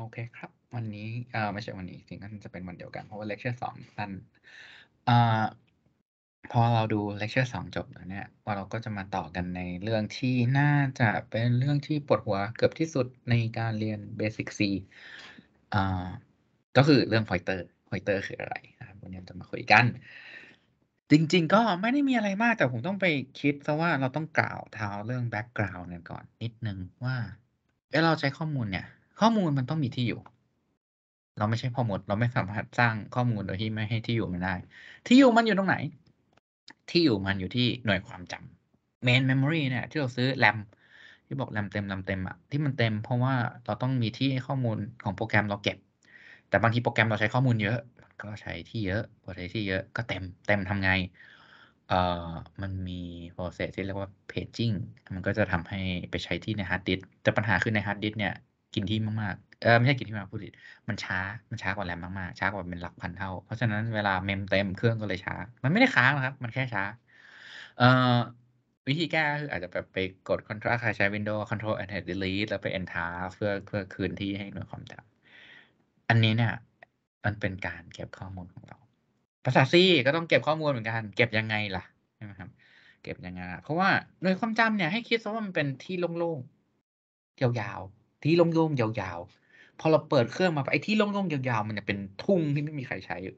โอเคครับวันนี้เออไม่ใช่วันนี้จริงก็จะเป็นวันเดียวกันเพราะว่าเลคเชอร์สองสั้นเอ่อพอเราดูเลคเชอร์สองจบแล้วเนี่ยวเราก็จะมาต่อกันในเรื่องที่น่าจะเป็นเรื่องที่ปวดหัวเกือบที่สุดในการเรียนเบสิกซีอ่ก็คือเรื่องพอยเตอร์พอยเตอร์คืออะไรนะวันนี้จะมาคุยกัน จริงๆ ก็ไม่ได้มีอะไรมาก แต่ผมต้องไปคิดซะว่าเราต้องกล่าวเท้าเรื่องแบ็กกราวน์กันก่อนนิดนึงว่าเอาเราใช้ข้อมูลเนี่ยข้อมูลมันต้องมีที่อยู่ เราไม่ใช่พอหมด เราไม่สามารถสร้างข้อมูลโดยที่ไม่ให้ที่อยู่มันได้ ที่อยู่มันอยู่ตรงไหน ที่อยู่มันอยู่ที่หน่วยความจำ main memory เนี่ย ที่เราซื้อแรม ที่บอกแรมเต็มแรมเต็มอะที่มันเต็มเพราะว่าเราต้องมีที่ข้อมูลของโปรแกรมเราเก็บ แต่บางทีโปรแกรมเราใช้ข้อมูลเยอะ ก็ใช้ที่เยอะ พอใช้ที่เยอะก็เต็ม เต็มทำไง เอ่อ มันมี process ที่เรียกว่า paging มันก็จะทำให้ไปใช้ที่ในร์ดดิสต์แต่ปัญหาคือในร์ดดิสต์เนี่ยกินที่มาก ๆ เออไม่ใช่กินที่มากพูดผิดมันช้า มันช้ากว่าแรมมากๆ ช้ากว่าเป็นหลักพันเท่า เพราะฉะนั้นเวลาเมมเต็มเครื่องก็เลยช้า มันไม่ได้ค้างนะครับ มันแค่ช้า เอ่อวิธีแก้คืออาจจะแบบไปกด Control ใครใช้ Windows Control and Delete แล้วไป Enter เพื่อเพื่อคืนที่ให้หน่วยความจำอันนี้เนี่ย มันเป็นการเก็บข้อมูลของเรา ภาษาซีก็ต้องเก็บข้อมูลเหมือนกัน เก็บยังไงล่ะใช่ไหมครับ เก็บยังไง เพราะว่าหน่วยความจำเนี่ยให้คิดซะว่ามันเป็นที่โล่งๆยาวๆที่โล่งๆยาวๆ พอเราเปิดเครื่องมาไอ้ที่โล่งๆยาวๆ มันจะเป็นทุ่งที่ไม่มีใครใช้อยู่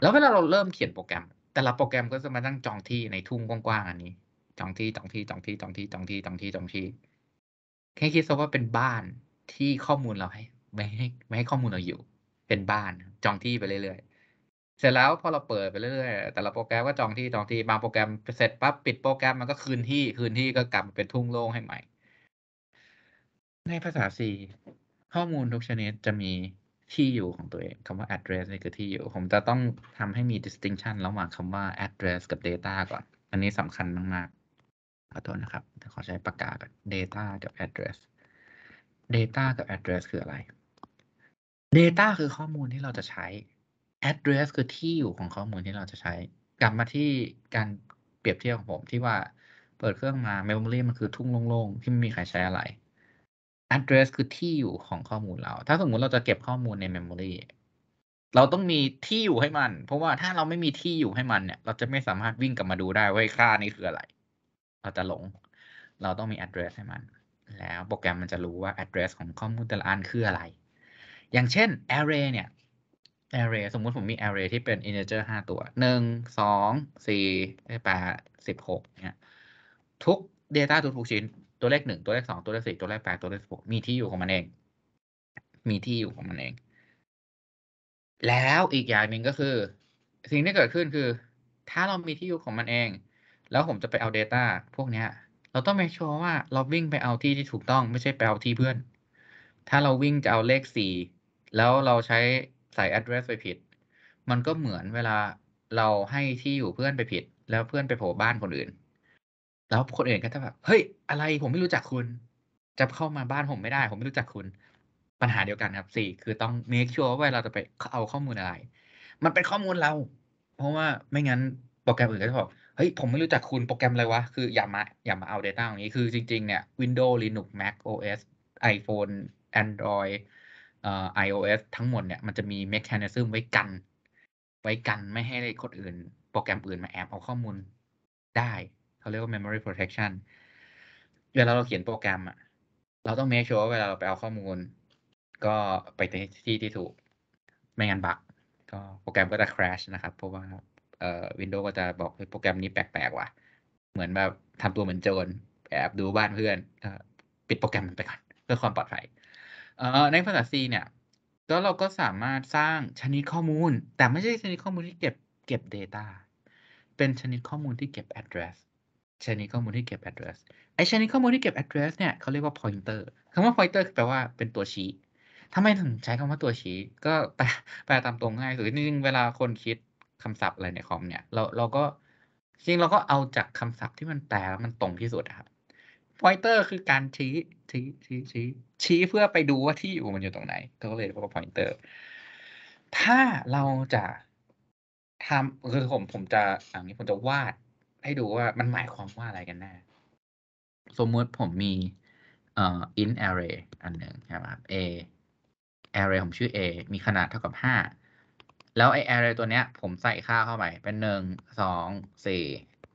แล้วเวลาเราเริ่มเขียนโปรแกรม แต่ละโปรแกรมก็จะมาตั้งจองที่ในทุ่งกว้างๆอันนี้ จองที่จองที่จองที่จองที่จองที่จองที่จองที่ แค่คิดซะว่าเป็นบ้านที่ข้อมูลเราให้ไม่ให้ไม่ให้ข้อมูลเราอยู่ เป็นบ้าน จองที่ไปเรื่อยๆ เสร็จแล้วพอเราเปิดไปเรื่อยๆ แต่ละโปรแกรมก็จองที่จองที่บางโปรแกรมเสร็จปั๊บปิดโปรแกรมมันก็คืนที่คืนที่ก็กลับเป็นทุ่งโล่งให้ใหม่ในภาษา C ข้อมูลทุกชนิดจะมีที่อยู่ของตัวเองคำว่า address นี่คือที่อยู่ ผมจะต้องทำให้มี distinction ระหว่างคำว่า address กับ data ก่อน อันนี้สำคัญมากๆขอโทษนะครับขอใช้ปากกากับ data กับ address data กับ address คืออะไร data คือข้อมูลที่เราจะใช้ address คือที่อยู่ของข้อมูลที่เราจะใช้ กลับมาที่การเปรียบเทียบของผมที่ว่าเปิดเครื่องมา memory มันคือทุ่งโล่ง ๆ ที่ไม่มีใครใช้อะไร address คือที่อยู่ของข้อมูลเรา ถ้าสมมุติเราจะเก็บข้อมูลใน memory เราต้องมีที่อยู่ให้มัน เพราะ ว่าถ้าเราไม่มีที่อยู่ให้มันเนี่ย เราจะไม่สามารถวิ่งกลับมาดูได้ ว่าค่านี้คืออะไร เราจะหลง เราต้องมี address ให้มัน แล้วโปรแกรมมันจะรู้ว่า address ของข้อมูลแต่ละอันคืออะไร อย่างเช่น array เนี่ย array สมมุติผมมี array ที่เป็น integer ห้าตัวหนึ่ง สอง สี่แปดสิบหก เนี่ยทุก data ทุกชิ้นตัวเลขหนึ่งตัวเลขสองตัวเลขสี่ตัวเลขแปดตัวเลขหกมีที่อยู่ของมันเอง มีที่อยู่ของมันเอง แล้วอีกอย่างหนึ่งก็คือ สิ่งที่เกิดขึ้นคือ ถ้าเรามีที่อยู่ของมันเอง แล้วผมจะไปเอา Data พวกเนี้ย เราต้องแม่ชัวร์ว่า เราวิ่งไปเอาที่ที่ถูกต้องไม่ใช่ไปเอาที่เพื่อน ถ้าเราวิ่งจะเอาเลขสี่แล้วเราใช้ใส่ address ไปผิดมันก็เหมือนเวลาเราให้ที่อยู่เพื่อนไปผิด แล้วเพื่อนไปโผล่บ้านคนอื่นแล้วคนอื่นก็จะแบบเฮ้ย อะไรผมไม่รู้จักคุณ จะเข้ามาบ้านผมไม่ได้ ผมไม่รู้จักคุณ ปัญหาเดียวกันครับสี่ คือต้อง make sure ว่าเราจะไปเอาข้อมูลอะไร มันเป็นข้อมูลเรา เพราะว่าไม่งั้นโปรแกรมอื่นก็จะบอก เฮ้ยผมไม่รู้จักคุณโปรแกรมอะไรวะ คือ อย่ามาอย่ามาเอา Data อย่างนี้ คือจริงๆ เนี่ย Windows Linux Mac OS iPhone Android ออ iOS ทั้งหมดเนี่ยมันจะมี mechanism ไว้กันไว้กันไม่ให้คนอื่น โปรแกรมอื่นมาแอบเอาข้อมูลได้เขาเรียกว่า memory protection เวลาเราเขียนโปรแกรมอะเราต้อง make sure ว่าเวลาเราไปเอาข้อมูล ก็ไปที่ที่ถูก ไม่งั้นบัก ก็โปรแกรมก็จะ crash นะครับ เพราะว่าเอ่อ Windows ก็จะบอกโปรแกรมนี้แปลก ๆ ว่ะ เหมือนแบบทำตัวเหมือนโจรแอบดูบ้านเพื่อน ปิดโปรแกรมมันไปก่อน เพื่อความปลอดภัยในภาษา C เนี่ยก็เราก็สามารถสร้างชนิดข้อมูล แต่ไม่ใช่ชนิดข้อมูลที่เก็บ เก็บ Data เป็นชนิดข้อมูลที่เก็บ address ชนิดข้อมูลที่เก็บ address ไอชนิดข้อมูลที่เก็บ address เนี่ยเขาเรียกว่า pointer คำว่า pointer แปลว่าเป็นตัวชี้ทำไมถึงใช้คำว่าตัวชี้ก็แปลแปลตามตรงง่ายสุดจริงเวลาคนคิดคำศัพท์อะไรในคอมเนี่ย เราเราก็จริงเราก็เอาจากคำศัพท์ที่มันแปลแล้วมันตรงที่สุดครับ pointer คือการชี้ชี้ชี้ชี้ชี้เพื่อไปดูว่าที่อยู่มันอยู่ตรงไหน ก็เลยเรียกว่า pointer ถ้าเราจะทำคือผมผมจะอย่างนี้ผมจะวาดให้ดูว่ามันหมายความว่าอะไรกันแน่สมมติผมมีเอ่อ int array อันหนึ่งนะครับ a array ผมชื่อ a มีขนาดเท่ากับห้าแล้ว ไอ array ตัวเนี้ย ผมใส่ค่าเข้าไป เป็นหนึ่งสองสี่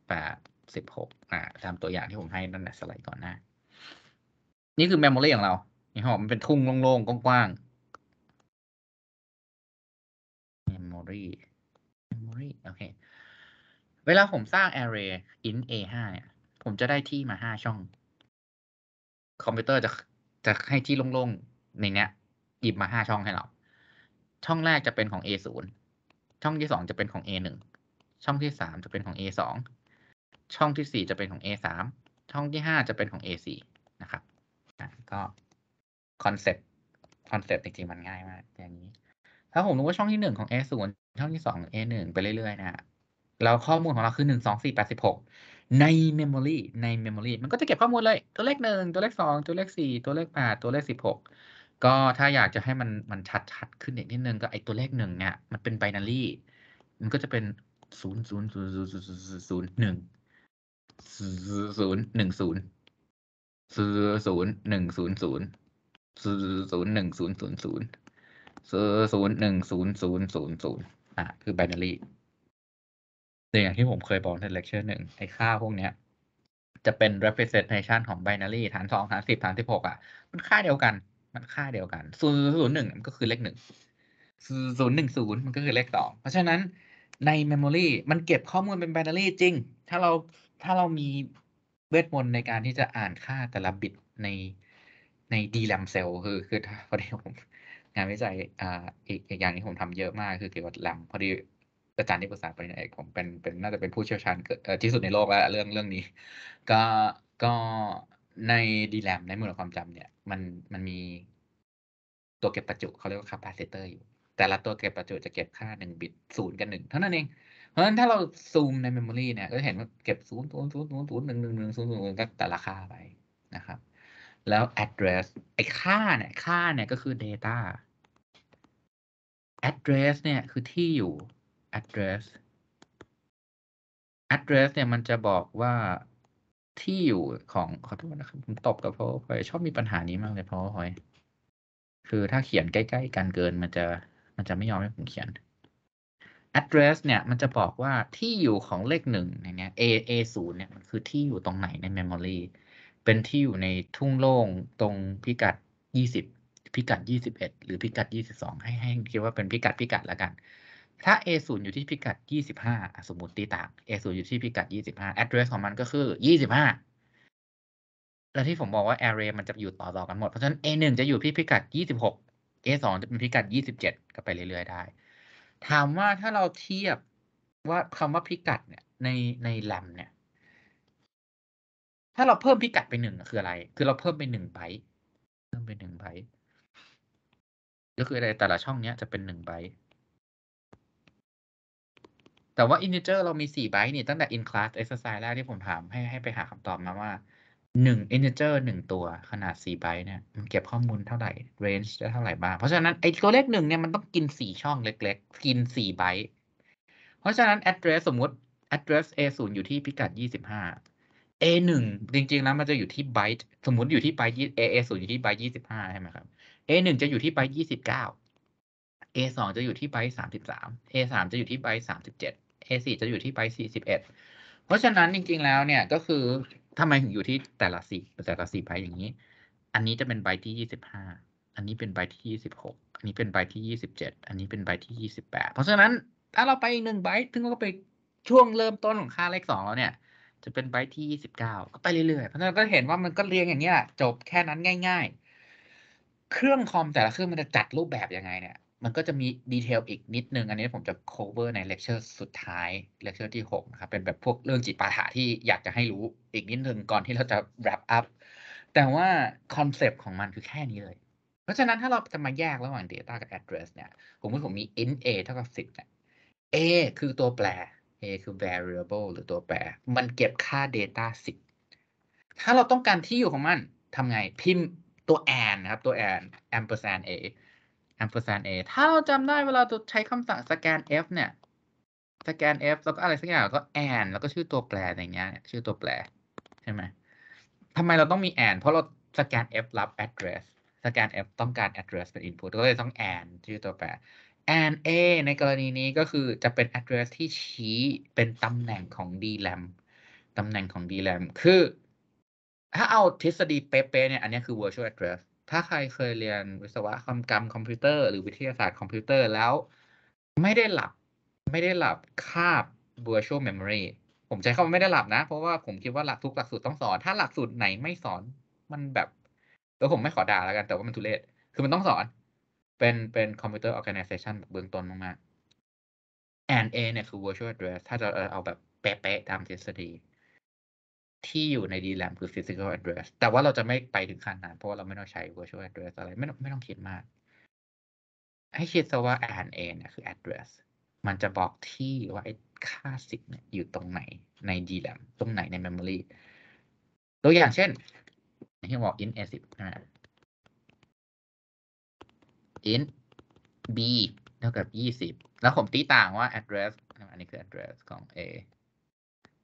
แปดสิบหกอ่าตามตัวอย่างที่ผมให้ นั่นแหละสไลด์ก่อนหน้า นี่คือ memory ของเรานหมมันเป็นทุ่งโล่งๆกว้างๆ memory memory โอเคเวลาผมสร้าง array int a 5เนี่ย ผมจะได้ที่มาห้าช่อง คอมพิวเตอร์จะจะให้ที่โล่งๆในเนี้ย หยิบมาห้าช่องให้เรา ช่องแรกจะเป็นของ a ศูนย์ช่องที่สองจะเป็นของ a หนึ่งช่องที่สามจะเป็นของ a สองช่องที่สี่จะเป็นของ a สามช่องที่ห้าจะเป็นของ a สี่นะครับก็คอนเซ็ปต์คอนเซ็ปต์จริงๆ มันง่ายมากอย่างนี้ ถ้าผมรู้ว่าช่องที่หนึ่งของ a ศูนย์ช่องที่สอง a หนึ่งไปเรื่อยๆนะแล้วข้อมูลของเราคือหนึ่งสองสี่แปดสิบหกใน Memory ใน Memory มันก็จะเก็บข้อมูลเลยตัวเลขหนึ่งตัวเลขสองตัวเลขสี่ตัวเลขแปดตัวเลขสิบหกก็ถ้าอยากจะให้มันมันชัดชัดขึ้นอีกนิดนึงก็ไอตัวเลขหนึ่งเนี่ยมันเป็นไบนารีมันก็จะเป็นศูนย์ศูนย์ศูนย์ศูนย์ศูนย์หนึ่งศูนย์หนึ่งศูนย์ศูนย์หนึ่งศูนย์ศูนย์ศูนย์หนึ่งศูนย์ศูนย์ศูนย์ศูนย์หนึ่งศูนย์ศูนย์ศูนย์ศูนย์อ่ะคือไบนารีนอย่างที่ผมเคยบอกในเลคเชอร์หนึ่งไอ้ค่าพวกเนี้ยจะเป็น representation ของ binary ฐานสองฐานสิบฐานสิบหกอ่ะ มันค่าเดียวกัน มันค่าเดียวกันศูนย์ศูนย์หนึ่งมันก็คือเลขหนึ่งศูนย์หนึ่งศูนย์มันก็คือเลขสองเพราะฉะนั้นใน memory มันเก็บข้อมูลเป็น binary จริง ถ้าเราถ้าเรามีเวทมนต์ในการที่จะอ่านค่าแต่ละบิตในใน DRAM cell คือคือพอดีผมงานวิจัยอ่าอีกอีกอย่างที่ผมทำเยอะมากคือเกี่ยวกับ RAM พอดีอาจารย์ที่ปรึกษาปริญญาเอกผมเป็นเป็นน่าจะเป็นผู้เชี่ยวชาญที่สุดในโลกแล้ว เรื่องเรื่องนี้ก็ก็ในดีแลมในมือความจำเนี่ย มันมันมีตัวเก็บประจุ เขาเรียกว่าคาปาซิเตอร์อยู่ แต่ละตัวเก็บประจุจะเก็บค่าหนึ่งบิตศูนย์กันหนึ่งเท่านั้นเองเพราะฉะนั้นถ้าเราซูมในเมมโมรีเนี่ย ก็เห็นว่าเก็บศูนย์ศูนย์ศูนย์ศูนย์ศูนย์หนึ่งหนึ่งหนึ่งศูนย์ศูนย์ก็แต่ละค่าไปนะครับ แล้ว address ไอ้ค่าเนี่ยค่าเนี่ยก็คือ data address เนี่ยคือที่อยู่ address address เนี่ยมันจะบอกว่าที่อยู่ของขอโทษนะครับผมตบกับพ่อ e อยชอบมีปัญหานี้มากเลยพ่อ e อย คือถ้าเขียนใกล้ๆกันเกินมันจะมันจะไม่ยอมให้ผมเขียน address เนี่ยมันจะบอกว่าที่อยู่ของเลขหนึ่งเนี้ย a a ศูนย์เนี่ยมันคือที่อยู่ตรงไหนใน memory เป็นที่อยู่ในทุ่งโล่งตรงพิกัดยี่สิบพิกัดยี่สิบเอ็ดหรือพิกัดยี่สิบสองให้ให้คิดว่าเป็นพิกัดพิกัดละกันถ้า A0 อยู่ที่พิกัด 25สมมติตีต่าง A0 อยู่ที่พิกัด 25 address ของมันก็คือ 25 และที่ผมบอกว่า array มันจะอยู่ต่อๆ กันหมด เพราะฉะนั้น A1 จะอยู่ที่พิกัด 26 A2 จะเป็นพิกัด 27ก็ไปเรื่อย ๆ ได้ ถามว่าถ้าเราเทียบว่าคำว่าพิกัด เนี่ย ในในแลมเนี่ย ถ้าเราเพิ่มพิกัดไปหนึ่งคืออะไร คือเราเพิ่มไปหนึ่งไบต์เพิ่มไปหนึ่งไบต์ก็คืออะไรแต่ละช่องเนี้ยจะเป็นหนึ่งไบต์แต่ว่า integer เรามี4ไบต์นี่ ตั้งแต่ in class exercise แรกที่ผมถาม ให้ให้ไปหาคำตอบมาว่า 1 integer 1 ตัวขนาด4ไบต์เนี่ยมันเก็บข้อมูลเท่าไหร่ range ได้เท่าไหร่บ้าง เพราะฉะนั้น ไอ้ตัวเลขหนึ่งเนี่ยมันต้องกิน 4 ช่องเล็กๆ กิน4ไบต์เพราะฉะนั้น address สมมติ address a 0อยู่ที่พิกัด 25 a 1จริงๆ แล้วมันจะอยู่ที่ไบต์สมมติอยู่ที่ไบต์ a a 0อยู่ที่ไบต์25 ใช่ไหมครับ a 1จะอยู่ที่ไบต์29 A 2จะอยู่ที่ไบต์สามสิบสาม A 3จะอยู่ที่ ไบต์สามสิบเจ็ด A 4จะอยู่ที่ ไบต์สี่สิบเอ็ด เพราะฉะนั้นจริงๆ แล้วเนี่ยก็คือทำไมถึงอยู่ที่แต่ละสี่แต่ละสี่ไบต์อย่างนี้ อันนี้จะเป็นไบต์ที่ยี่สิบห้าอันนี้เป็น ไบที่ยี่สิบหกอันนี้เป็น ไบที่ยี่สิบเจ็ดอันนี้เป็น ไบที่ยี่สิบแปดเพราะฉะนั้นถ้าเราไปอีกหนึ่งไบถึงก็ไปช่วงเริ่มต้นของค่าเลขสองแล้วเนี่ย จะเป็นไบที่ยี่สิบเก้าก็ไปเรื่อยๆ เพราะฉะนั้นก็เห็นว่ามันก็เรียงอย่างนี้ะจบแค่นั้นง่าย ๆ เครื่องคอมแต่ละเครื่องมันจะจัดรูปแบบยังไงเนี่ยมันก็จะมีดีเทลอีกนิดนึง อันนี้ผมจะ cover ในเลคเชอร์สุดท้ายเลคเชอร์ที่6นะครับเป็นแบบพวกเรื่องจิตปาถะที่อยากจะให้รู้อีกนิดนึงก่อนที่เราจะ wrap up แต่ว่าคอนเซปต์ของมันคือแค่นี้เลย เพราะฉะนั้นถ้าเราจะมาแยกระหว่าง Data กับ Address เนี่ยผมว่าผมมี i n t a เท่ากับ 10เนี่ย a คือตัวแปร a คือ variable หรือตัวแปร มันเก็บค่า data 10 ถ้าเราต้องการที่อยู่ของมันทำไงพิมพ์ตัว and นะครับตัว and ampersand a แเปอร์แซนเอถ้าเราจำได้เวลาเราใช้คำสั่งสแกน f เนี่ยสแกน f แล้วก็อะไรสักอย่างก็แอนแล้วก็ชื่อตัวแปรอย่างเงี้ย ชื่อตัวแปรใช่ไหม ทำไมเราต้องมีแอนเพราะเราสแกน f รับ address สแกน f ต้องการ address เป็น input ก็เลยต้องแอนชื่อตัวแปรอนเ a ในกรณีนี้ก็คือจะเป็น address ที่ชี้เป็นตำแหน่งของ DRAM ตำแหน่งของ DRAM คือ ถ้าเอาทฤษฎีเป๊ะๆเนี่ยอันนี้คือ virtual address ถ้าใครเคยเรียนวิศวะคอมกรรม คอมพิวเตอร์ หรือวิทยาศาสตร์คอมพิวเตอร์แล้ว ไม่ได้หลับ ไม่ได้หลับคาบ virtual memory ผมใช้คำว่าไม่ได้หลับนะ เพราะว่าผมคิดว่าหลักทุกหลักสูตรต้องสอน ถ้าหลักสูตรไหนไม่สอนมันแบบ แล้วผมไม่ขอด่าแล้วกันแต่ว่ามันทุเรศคือมันต้องสอน เป็นเป็น computer organization เบื้องต้นมากๆ and a เนี่ยคือ virtual address ถ้าจะเอาแบบเป๊ะๆตามทฤษฎีที่อยู่ใน DRAM คือ physical address แต่ว่าเราจะไม่ไปถึงขั้นนั้นเพราะว่าเราไม่ต้องใช้ virtual address อะไรไม่ต้องไม่ต้องคิดมาก ให้คิดซะว่า RNA เนี่ยคือ address มันจะบอกที่ว่าไอ้ค่าสิบเนี่ยอยู่ตรงไหนใน DRAM ตรงไหนใน memory ตัวอย่างเช่นที่บอก int a 10นะ int b เท่ากับยี่สิบแล้วผมตีต่างว่า address อันนี้คือ address ของ a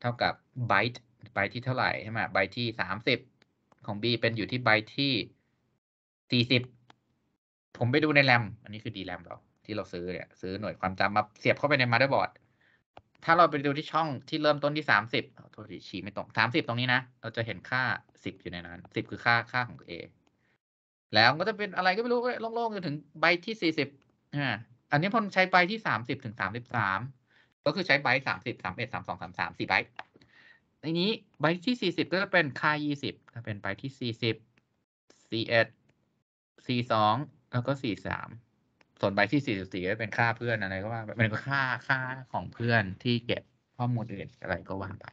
เท่ากับ byte ใบที่เท่าไหร่ใช่ไหมใบที่สามสิบของ B เป็นอยู่ที่ใบที่สี่สิบผมไปดูในแรม อันนี้คือดีแรมเราที่เราซื้อเนี่ยซื้อหน่วยความจำมาเสียบเข้าไปในมาเตอร์บอร์ดถ้าเราไปดูที่ช่องที่เริ่มต้นที่สามสิบโทษทีชี้ไม่ตรงสามสิบตรงนี้นะ เราจะเห็นค่าสิบอยู่ในนั้นสิบคือค่าค่าของ A แล้วก็จะเป็นอะไรก็ไม่รู้โล่งๆ จนถึงใบที่สี่สิบอ่าอันนี้พอใช้ใบที่สามสิบถึงสามสิบสามก็คือใช้ใบสามสิบสามเอ็ดสามสองสามสามสี่ใบในนี้ใบที่ 40 ก็จะเป็นค่า20ก็เป็นใบที่40่สองแล้วก็43ส่วนใบที่44ก็เป็นค่าเพื่อนอะไรก็ว่าเป็นค่าค่าของเพื่อนที่เก็บข้อมูลอื่นอะไรก็ว่าไป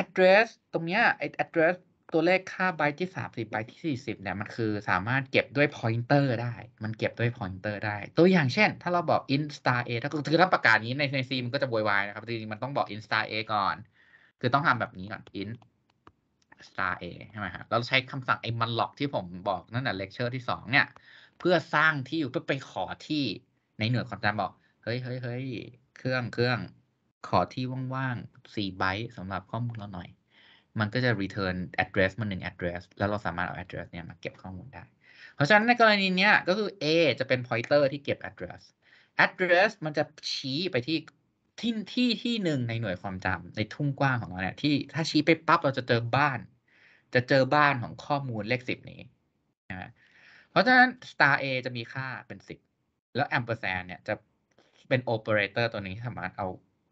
address ตรงเนี้ยไอ้ address ตัวเลขค่าไบ์ที่สามสิบไบ์ที่สี่สิบเนี่ยมันคือสามารถเก็บด้วย pointer ได้ มันเก็บด้วย pointer ได้ตัวอย่างเช่น ถ้าเราบอก in star a ถ้าคือถ้าประกาศนี้ในในซีมันก็จะบวยวายนะครับจริงๆมันต้องบอก in star a ก่อนคือต้องทำแบบนี้ก่อน int star a ใช่ไหมฮะเราใช้คำสั่งไอ้มันล็อกที่ผมบอกนั่นแหละเลคเชอร์ที่สองเนี่ยเพื่อสร้างที่อยู่เพื่อไปขอที่ในหน่วยความจำบอกเฮ้ย เฮ้ย เฮ้ย เครื่อง เครื่อง ขอที่ว่างๆ4ไบต์สำหรับข้อมูลเราหน่อย มันก็จะ return address มาหนึ่ง address แล้วเราสามารถเอา address เนี่ยมาเก็บข้อมูลได้ เพราะฉะนั้นในกรณีเนี้ยก็คือ A จะเป็น pointer ที่เก็บ address address มันจะชี้ไปที่ที่ ที่ที่หนึ่งในหน่วยความจำในทุ่งกว้างของเราเนี่ย ที่ถ้าชี้ไปปั๊บเราจะเจอบ้าน จะเจอบ้านของข้อมูลเลขสิบนี้นะเพราะฉะนั้น star a จะมีค่าเป็นสิบแล้ว ampersand เนี่ยจะเป็นโอเปอเรเตอร์ตัวนี้สามารถเอา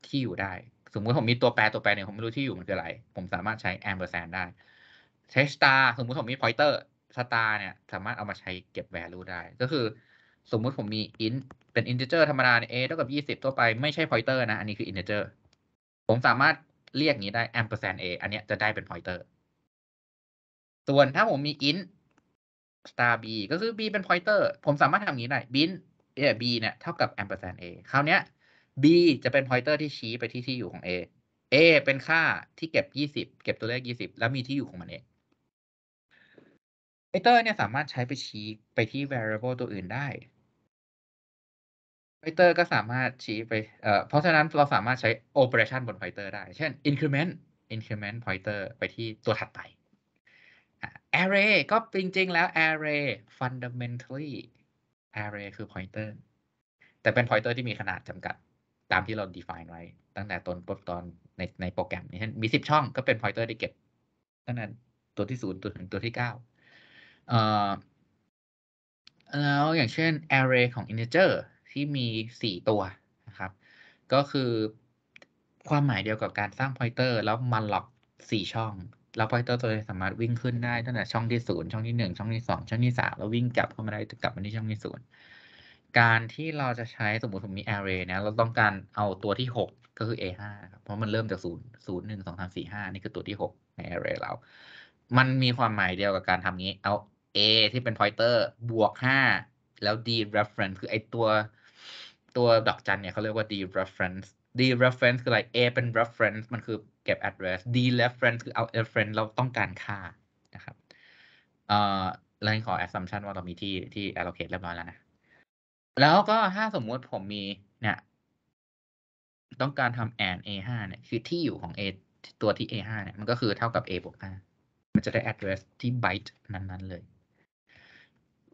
ที่อยู่ได้ สมมุติผมมีตัวแปรตัวแปรเนี่ยผมไม่รู้ที่อยู่มันคืออะไร ผมสามารถใช้ ampersand ได้ใช้ star สมมุติผมมี pointer star เนี่ยสามารถเอามาใช้เก็บ value ได้ก็คือสมมุติผมมี int เป็น integer ธรรมดาเนี่ย a เท่ากับ20 ตัวไปไม่ใช่ pointer นะ อันนี้คือ integer ผมสามารถเรียกนี้ได้ ampersand a อันนี้จะได้เป็น pointer ส่วนถ้าผมมี int star b ก็คือ b เป็น pointer ผมสามารถทำอย่างนี้ได้ bin เ่ย b เนี่ยเท่ากับ ampersand a คราวเนี้ย b จะเป็น pointer ที่ชี้ไปที่ที่อยู่ของ a a เป็นค่าที่เก็บ 20 เก็บตัวเลข 20 แล้วมีที่อยู่ของมันเองไอเตอร์เนี่ยสามารถใช้ไปชี้ไปที่ variable ตัวอื่นได้ไฟเตอร์ก็สามารถชี้ไป เอ่อ เพราะฉะนั้นเราสามารถใช้ operation บนไฟเตอร์ได้ เช่น increment increment pointer ไปที่ตัวถัดไป array ก็จริงๆ แล้ว array fundamentally array คือ pointer แต่เป็น pointer ที่มีขนาดจำกัด ตามที่เรา define ไว้ตั้งแต่ต้นตอนในในโปรแกรม เช่นมี 10 ช่องก็เป็น pointer ที่เก็บตั้งแต่ตัวที่ 0 ตัวถึงตัวที่9แล้วอย่างเช่น array ของ integer ที่มี 4 ตัวนะครับ ก็คือความหมายเดียวกับการสร้าง pointer แล้วมันล็อก4 ช่อง แล้ว pointer ตัวนี้สามารถวิ่งขึ้นได้ตั้งแต่ช่องที่ 0 ช่องที่ 1 ช่องที่ 2 ช่องที่ 3 แล้ววิ่งกลับเข้ามาได้กลับมาที่ช่องที่ 0 การที่เราจะใช้สมมติผมมี array นะเราต้องการเอาตัวที่ 6 ก็คือ a5 ครับเพราะมันเริ่มจาก0 0 1 2 3 4 5นี่คือตัวที่6ใน array เรา มันมีความหมายเดียวกับการทำงี้เอา a ที่เป็น pointer บวกห้า แล้ว d reference คือ ไอตัวตัวดอกจันเนี่ยเขาเรียกว่า d reference d reference คืออะไร a เป็น reference มันคือเก็บ address d reference คือเอา reference เราต้องการค่านะครับเอ่อเราขอ assumption ว่าเรามีที่ที่ allocate เรียบร้อยแล้วนะ แล้วก็ถ้าสมมติผมมีเนี่ย ต้องการทำ and a ห้าเนี่ยคือที่อยู่ของ a ตัวที่ a ห้าเนี่ย มันก็คือเท่ากับ a บวกห้า มันจะได้ address ที่ byte นั้น ๆ เลย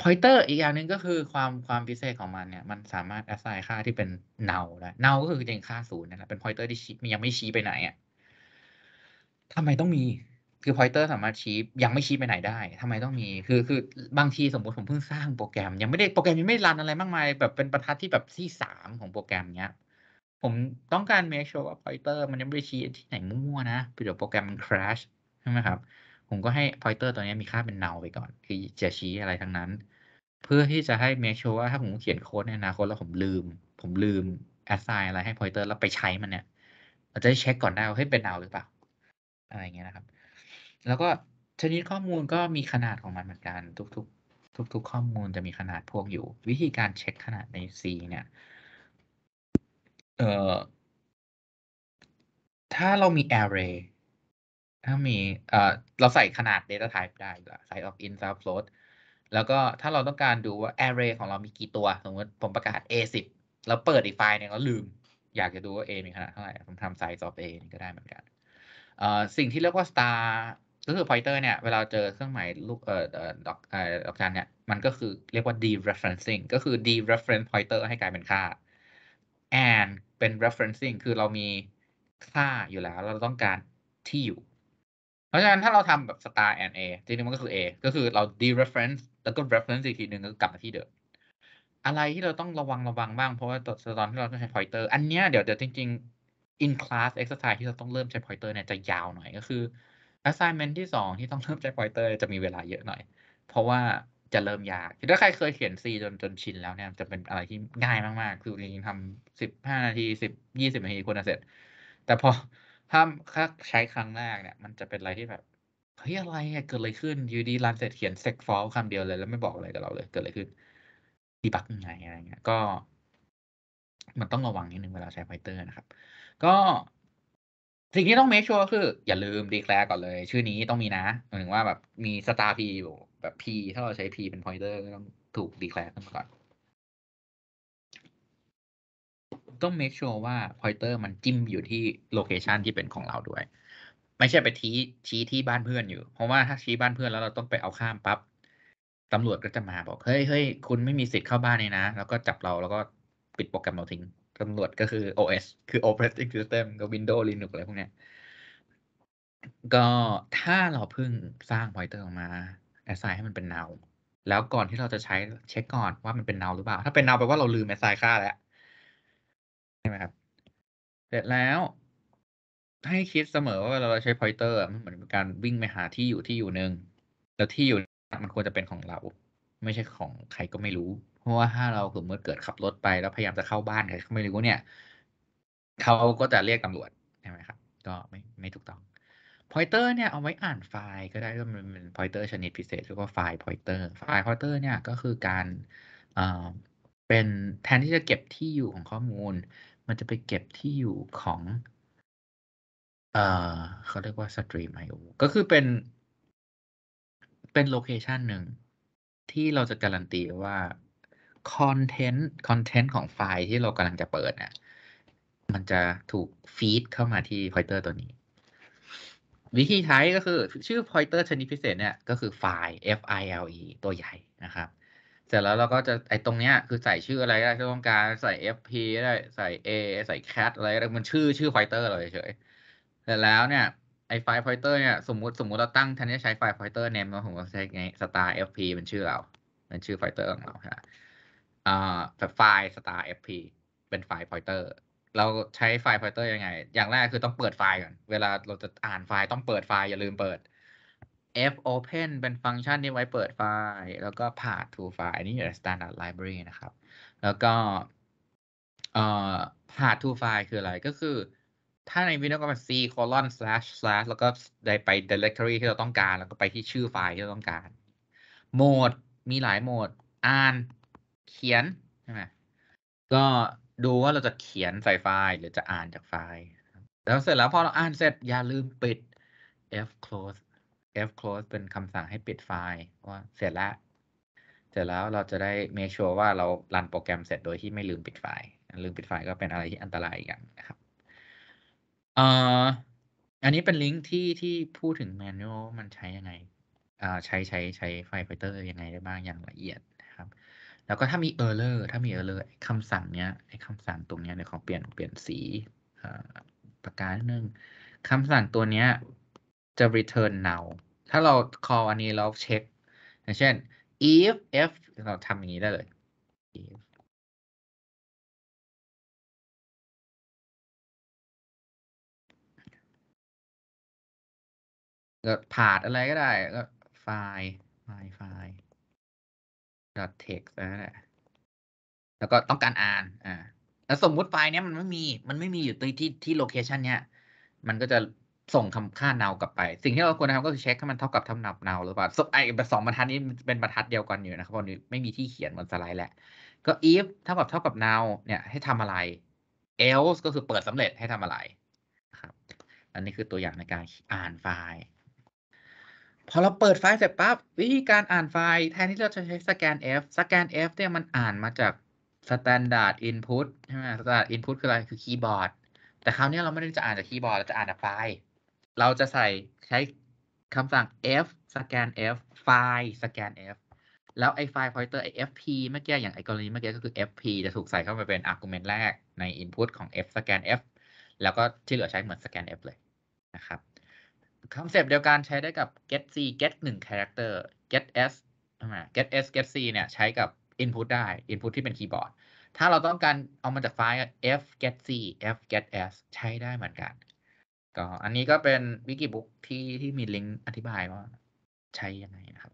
พอยเตอร์อีกอย่างหนึ่งก็คือความความพิเศษของมันเนี่ยมันสามารถ assign ค่าที่เป็น null ล้ null ก็คือจริงค่าศูนย์นะครับเป็นพอยเตอร์ที่มันยังไม่ชี้ไปไหนอ่ะทำไมต้องมี คือพอยเตอร์สามารถชี้ยังไม่ชี้ไปไหนได้ ทำไมต้องมี คือคือ บางทีสมมติผมเพิ่งสร้างโปรแกรม ยังไม่ได้โปรแกรมยังไม่รันอะไรมากมายแบบเป็นประทัดที่แบบที่สามของโปรแกรมเนี้ย ผมต้องการ make sure ว่าพอยเตอร์มันยังไม่ได้ชี้ที่ไหนมั่วนะเดี๋ยวโปรแกรมมัน crash ใช่ไหมครับผมก็ให้ pointer ตัวนี้มีค่าเป็น null ไปก่อน คือจะชี้อะไรทั้งนั้น เพื่อที่จะให้แม k e ชว r ว่าถ้าผมเขียนโค้ดในอนาคตแล้วผมลืม ผมลืม assign อะไรให้ pointer แล้วไปใช้มันเนี่ย เราจะได้เช็คก่อนได้ว่าเฮ้ยเป็น null หรือเปล่า อะไรเงี้ยนะครับ แล้วก็ชนิดข้อมูลก็มีขนาดของมันเหมือนกัน ทุก ๆ ทุก ๆ ข้อมูลจะมีขนาดพวกอยู่ วิธีการเช็คขนาดใน C เนี่ย เอ่อถ้าเรามี array ถ้ามี เอ่อ เราใส่ขนาด Data Type ได้ละใส่ of in t ส่ of l o a t แล้วก็ถ้าเราต้องการดูว่า array ของเรามีกี่ตัว สมมติ ผมประกาศ A สิบแล้วเปิดอีกไฟล์เนี่ย แล้วลืม อยากจะดูว่า A มีขนาดเท่าไหร่ผมทำ size of A นี่ก็ได้เหมือนกัน เอ่อ สิ่งที่เรียกว่า star ก็คือ pointer เนี่ย เวลาเจอเครื่องหมายลูกเอ่อ ดอกเอ่อดอกจันเนี่ยมันก็คือเรียกว่า dereferencing ก็คือ dereference pointer ให้กลายเป็นค่า and เป็น referencing คือเรามีค่าอยู่แล้วเราต้องการที่อยู่เพราะฉะนั้นถ้าเราทำแบบ star and a จริงๆมันก็คือ a ก็คือเรา dereference แล้วก็ reference อีกทีหนึ่งก็กลับมาที่เดิม อะไรที่เราต้องระวังระวังบ้างเพราะว่าตอนที่เราต้องใช้ pointer อันเนี้ยเดี๋ยวเดี๋ยวจริง ๆ in class exercise ที่เราต้องเริ่มใช้ pointer เนี่ยจะยาวหน่อยก็คือ assignment ที่สองที่ต้องเริ่มใช้ pointer จะมีเวลาเยอะหน่อย เพราะว่าจะเริ่มยาก ถ้าใครเคยเขียน C จนจนชินแล้วเนี่ยจะเป็นอะไรที่ง่ายมาก ๆ คือจริงๆทำสิบห้านาทีสิบยี่สิบนาทีควรจะเสร็จ แต่พอถ้าถ้าใช้ครั้งแรกเนี่ย มันจะเป็นอะไรที่แบบ เฮ้ยอะไรเกิดอะไรขึ้นยูดีรันเสร็จเขียนเซ็กฟอลคำเดียวเลยแล้วไม่บอกอะไรกับเราเลย เกิดอะไรขึ้น ดีบักยังไง อะไรเงี้ย ก็ มันต้องระวังนิดนึงเวลาใช้ไฟเตอร์นะครับ ก็ สิ่งที่ต้องเมคชัวร์คือ อย่าลืมดีแคลร์ก่อนเลย ชื่อนี้ต้องมีนะหมายถึงว่าแบบมีสตาร์พีอยู่แบบพีถ้าเราใช้พีเป็นพอยเตอร์ก็ต้องถูกดีแคลร์ขึ้นมาก่อนต้อง make sure ว่า pointer มันจิ้มอยู่ที่โลเคชันที่เป็นของเราด้วย ไม่ใช่ไปชี้ชี้ที่บ้านเพื่อนอยู่ เพราะว่าถ้าชี้บ้านเพื่อน แล้วเราต้องไปเอาข้ามปับ๊บตำรวจก็จะมาบอก เฮ้ยเฮ้ยคุณไม่มีสิทธิ์เข้าบ้านเลยนะ แล้วก็จับเราแล้วก็ปิดโปรแกรมเราทิ้ง ตำรวจก็คือ OS คือ operating system ก็ Windows Linux อะไรพวกนี้ก็ถ้าเราเพิ่งสร้าง pointer ออกมา assign ให้มันเป็น now แล้วก่อนที่เราจะใช้เช็คก่อนว่ามันเป็น now หรือเปล่าถ้าเป็น now แปลว่าเราลืม assign ค่าแล้วใช่ไหมครับเสร็จแล้ว ให้คิดเสมอว่าเวลาเราใช้พอยเตอร์มันเหมือนเป็นการวิ่งไปหาที่อยู่ที่อยู่หนึ่งแล้วที่อยู่มันควรจะเป็นของเรา ไม่ใช่ของใครก็ไม่รู้เพราะว่าถ้าเราสมมติเกิดขับรถไป แล้วพยายามจะเข้าบ้านใครก็ไม่รู้เนี่ยเขาก็จะเรียกตำรวจใช่ไหมครับ ก็ไม่ไม่ถูกต้องพอยเตอร์ เนี่ยเอาไว้อ่านไฟล์ ก็ได้ก้วมันเป็นพอยเตอร์ชนิดพิเศษเรียกว่าไฟล์พอยเตอร์ไฟล์พอยเตอร์เนี่ยก็คือการเป็นแทนที่จะเก็บที่อยู่ของข้อมูล มันจะไปเก็บที่อยู่ของ เอ่อเขาเรียกว่า Stream I/O ก็คือเป็น เป็นโลเคชันหนึ่งที่เราจะการันตีว่าคอนเทนต์คอนเทนต์ของไฟล์ที่เรากำลังจะเปิดเนี่ยมันจะถูกฟีดเข้ามาที่พอยเตอร์ตัวนี้ วิธีใช้ก็คือ ชื่อพอยเตอร์ชนิดพิเศษ เนี่ย ก็คือไฟล์ file ตัวใหญ่นะครับเสร็จแล้วเราก็จะไอ้ตรงเนี้ยคือใส่ชื่ออะไรก็ได้ที่ต้องการใส่ FP ได้ใส่ A ใส่ cat อะไรก็ได้มันชื่อชื่อไฟเตอร์เราเฉยๆเสร็จแล้วเนี่ยไอไฟไฟเตอร์เนี่ยสมมุติสมมุติเราตั้งแทนที่ใช้ไฟไฟเตอร์เนมเราผมก็ใช้ไง star fp เป็นชื่อเราเป็นชื่อไฟเตอร์ของเราฮะอ่าแบบไฟ star fp เป็นไฟไฟเตอร์เราใช้ไฟล์พอยเตอร์ยังไง อย่างแรกคือต้องเปิดไฟล์ก่อนเวลาเราจะอ่านไฟล์ต้องเปิดไฟล์อย่าลืมเปิด f open เป็นฟังก์ชันที่ไว้เปิดไฟล์ แล้วก็ path to file อันนี้อยู่ใน standard library นะครับ แล้วก็เอ่อ path to file คืออะไร ก็คือ ถ้าในวินโดว์ก็เป็น c colon slash slash แล้วก็ได้ไป directory ที่เราต้องการ แล้วก็ไปที่ชื่อไฟล์ที่เราต้องการ โหมด มีหลายโหมด อ่านเขียน ใช่ไหม ก็ดูว่าเราจะเขียนใส่ไฟล์ หรือจะอ่านจากไฟล์ แล้วเสร็จแล้วพอเราอ่านเสร็จ อย่าลืมปิด f close f close เป็นคำสั่งให้ปิดไฟล์ว่าเสร็จแล้ว เสร็จแล้วเราจะได้ make sure ว่าเรารันโปรแกรมเสร็จโดยที่ไม่ลืมปิดไฟล์ ลืมปิดไฟล์ก็เป็นอะไรที่อันตรายอย่างนะครับอ่อันนี้เป็นลิงก์ที่ที่พูดถึงแมน u a l มันใช้ยังไงอ่าใช้ใช้ใช้ไฟไฟเตอร์ยังไงได้บ้างอย่างละเอียดนะครับ แล้วก็ถ้ามี error ถ้ามี error คำสั่งเนี้ยไอ้คำสั่งตรงเนี้ยเดี๋ยวขอเปลี่ยนเปลี่ยนสีประการนึงคำสั่งตัวเนี้ยจะ return now ถ้าเรา call อันนี้แล้วเช็ค อย่างเช่น if f เราทำอย่างนี้ได้เลย if ก็ผ่าดอะไรก็ได้ ก็ไฟล์ไฟล์ไฟล์ dot text นั่นแหละแล้วก็ต้องการอ่าน อ่าแล้วสมมุติไฟล์เนี้ยมันไม่มี มันไม่มีอยู่่ที่ ที่โลเคชันเนี้ย มันก็จะส่งคำค่า now กลับไป สิ่งที่เราควรทำก็คือเช็คให้มันเท่ากับทำหนับ now หรือเปล่าไอ้สองบรรทัดนี้เป็นบรรทัดเดียวกันอยู่นะครับตอนนี้ไม่มีที่เขียนบนสไลด์แหละ ก็ if เท่ากับเท่ากับ now เนี่ย ให้ทำอะไร else ก็คือเปิดสำเร็จให้ทำอะไรครับ อันนี้คือตัวอย่างในการอ่านไฟล์ พอเราเปิดไฟล์เสร็จปั๊บวิธีการอ่านไฟล์แทนที่เราจะใช้สแกน F สแกน F เนี่ยมันอ่านมาจาก standard input ใช่ไหม standard input คืออะไรคือคีย์บอร์ด แต่คราวนี้เราไม่ได้จะอ่านจากคีย์บอร์ดเราจะอ่านจากไฟล์เราจะใส่ใช้คำสั่ง f สแกน f ไฟล์สแกน f แล้วไอ้ไฟล์ pointer ไอ้ fp เมื่อกี้อย่างไอ้กรณีเมื่อกี้ก็คือ fp จะถูกใส่เข้าไปเป็น argument แรกใน input ของ f สแกน f แล้วก็ที่เหลือใช้เหมือนสแกน f เลยนะครับ คำเสพเดียวกันใช้ได้กับ get c get 1 character get s get s get c เนี่ยใช้กับ input ได้ input ที่เป็นคีย์บอร์ด ถ้าเราต้องการเอามาจากไฟล์ f get c f get s ใช้ได้เหมือนกันก็อันนี้ก็เป็นวิกิบุ๊กที่ที่มีลิงก์อธิบายว่าใช้ยังไงนะครับ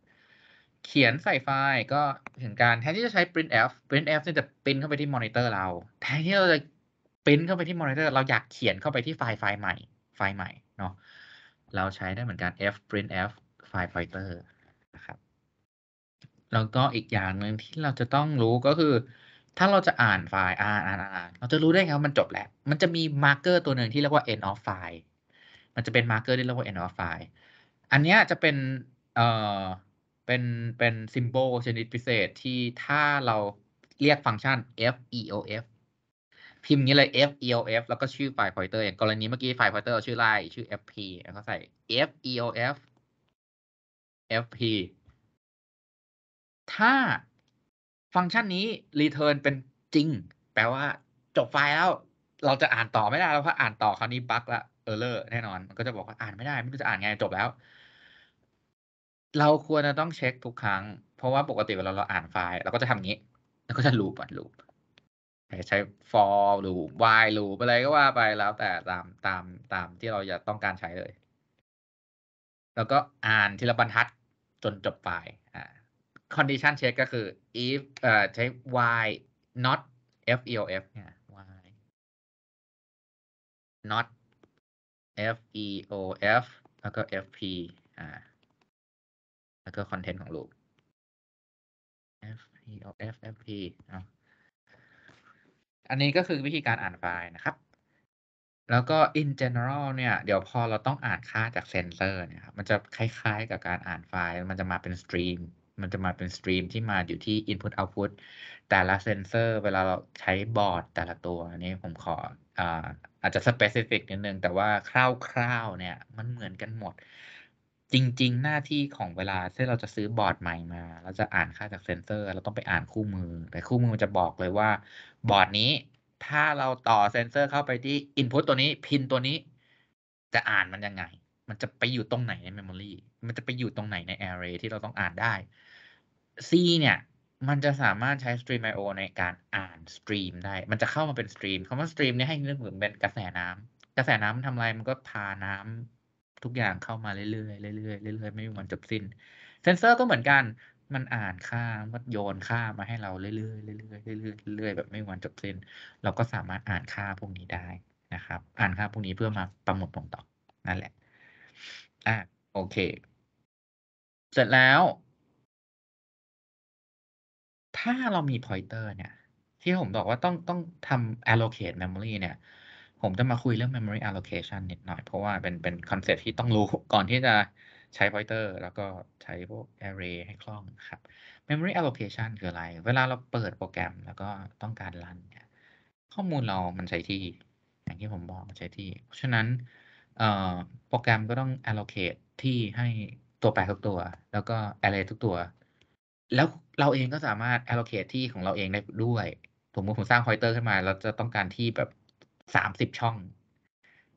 เขียนใส่ไฟล์ก็ถึงการแทนที่จะใช้ printf printf ่จะปริ้นเข้าไปที่มอนิเตอร์เราแทนที่เราจะปริ้นเข้าไปที่มอนิเตอร์เราอยากเขียนเข้าไปที่ไฟล์ไฟล์ใหม่ไฟล์ใหม่เนาะเราใช้ได้เหมือนกัน f printf ไฟล์ pointer นะครับแล้วก็อีกอย่างหนึ่งที่เราจะต้องรู้ก็คือถ้าเราจะอ่านไฟล์อ่านอ่านอ่านเราจะรู้ได้ไงว่ามันจบแล้วมันจะมีมาร์เกอร์ตัวหนึ่งที่เรียกว่า end of file มันจะเป็นมาร์เกอร์ที่เรียกว่า end of file อันนี้จะเป็นเอ่อเป็นเป็นซิมโบลชนิดพิเศษที่ถ้าเราเรียกฟังก์ชัน f e o f พิมพ์นี้เลย f e o f แล้วก็ชื่อไฟล์พอยเตอร์อย่างกรณีเมื่อกี้ไฟล์พอยเตอร์ชื่อไล่ชื่อ f p แล้วก็ใส่ f e o f f p ถ้าฟังก์ชันนี้ return เป็นจริงแปลว่าจบไฟล์แล้ว เราจะอ่านต่อไม่ได้ แล้วเพราะอ่านต่อคราวนี้บั๊กละเออร์เลอร์แน่นอนมันก็จะบอกว่าอ่านไม่ได้ไม่รู้จะอ่านไงจบแล้ว เราควรจะต้องเช็คทุกครั้งเพราะว่าปกติเวลาเราอ่านไฟล์เราก็จะทำงี้ แล้วก็จะลูปอ่ะลูปใช้ for ลูือ while หรือะไรก็ว่าไปแล้ว แต่ตามตามตามที่เราอยากต้องการใช้เลย แล้วก็อ่านทีละบรรทัดจนจบไฟล์ condition check ก็คือ if เอ่อใช้ why not f e o f เนี่ย why not f e o f แล้วก็ f p อ่า แล้วก็คอนเทนต์ของลูก f e o f f p อ่ะอันนี้ก็คือวิธีการอ่านไฟล์นะครับ แล้วก็ in general เนี่ยเดี๋ยวพอเราต้องอ่านค่าจากเซนเซอร์ เนี่ยครับ มันจะคล้ายๆกับการอ่านไฟล์ มันจะมาเป็นสตรีมมันจะมาเป็นสตรีมที่มาอยู่ที่ Input Output แต่ละเซนเซอร์ เวลาเราใช้บอร์ดแต่ละตัวอันนี้ผมขออาอาจจะสเปซิฟิกนิดนึงแต่ว่า คร่าวๆ เนี่ยมันเหมือนกันหมด จริงๆ หน้าที่ของเวลาที่เราจะซื้อบอร์ดใหม่มา เราจะอ่านค่าจากเซนเซอร์เราต้องไปอ่านคู่มือ แต่คู่มือมันจะบอกเลยว่า บอร์ดนี้ ถ้าเราต่อเซนเซอร์เข้าไปที่ Input ตัวนี้พินตัวนี้ จะอ่านมันยังไงมันจะไปอยู่ตรงไหนในเมมโมรีมันจะไปอยู่ตรงไหนในแอร์เรย์ที่เราต้องอ่านได้ C เนี่ย มันจะสามารถใช้ Stream I/O ในการอ่านสตรีมได้ มันจะเข้ามาเป็นสตรีมคำว่าสตรีมเนี่ยให้นึกถึงเป็นกระแสน้ำกระแสน้ำทำอะไร มันก็พาน้ำ ทุกอย่างเข้ามาเรื่อยๆเรื่อยๆเรื่อยๆไม่มีวันจบสิ้น เซนเซอร์ก็เหมือนกัน มันอ่านค่ามันโยนค่ามาให้เราเรื่อยๆเรื่อยๆเรื่อยๆเรื่อยๆ แบบไม่มีวันจบสิ้น เราก็สามารถอ่านค่าพวกนี้ได้นะครับ อ่านค่าพวกนี้เพื่อมาประมวลผลต่อนั่นแหละอ่ะ โอเค เสร็จแล้ว ถ้าเรามีพอยเตอร์เนี่ย ที่ผมบอกว่าต้องต้องทำ allocate memory เนี่ย ผมจะมาคุยเรื่อง memory allocation นิดหน่อย เพราะว่าเป็น เป็นคอนเซ็ปที่ต้องรู้ก่อนที่จะใช้พอยเตอร์แล้วก็ใช้พวก array ให้คล่องครับ memory allocation คืออะไร เวลาเราเปิดโปรแกรมแล้วก็ต้องการรันเนี่ย ข้อมูลเรามันใช้ที่ อย่างที่ผมบอกมันใช้ที่เพราะฉะนั้นโปรแกรมก็ต้อง allocate ที่ให้ตัวแปรทุกตัว แล้วก็ array ทุกตัว แล้วเราเองก็สามารถ allocate ที่ของเราเองได้ด้วย สมมติผมสร้างพอยเตอร์ขึ้นมา เราจะต้องการที่แบบสามสิบช่อง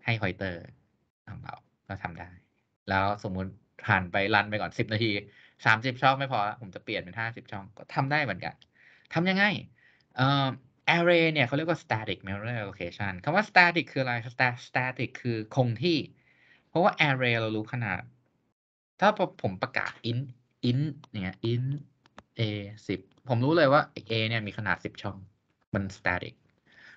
ให้พอยเตอร์ของเราก็ทำได้ แล้วสมมุติผ่านไปรันไปก่อนสิบนาทีสามสิบช่องไม่พอ ผมจะเปลี่ยนเป็นห้าสิบช่อง ก็ทำได้เหมือนกัน ทํยังไงเออ array เนี่ยเขาเรียกว่า static memory allocation คำว่า static คืออะไร static คือคงที่ เพราะว่า array เรารู้ขนาด ถ้าผมประกาศ int int เนี่ย int a 10 ผมรู้เลยว่า a เนี่ยมีขนาด 10 ช่อง มัน static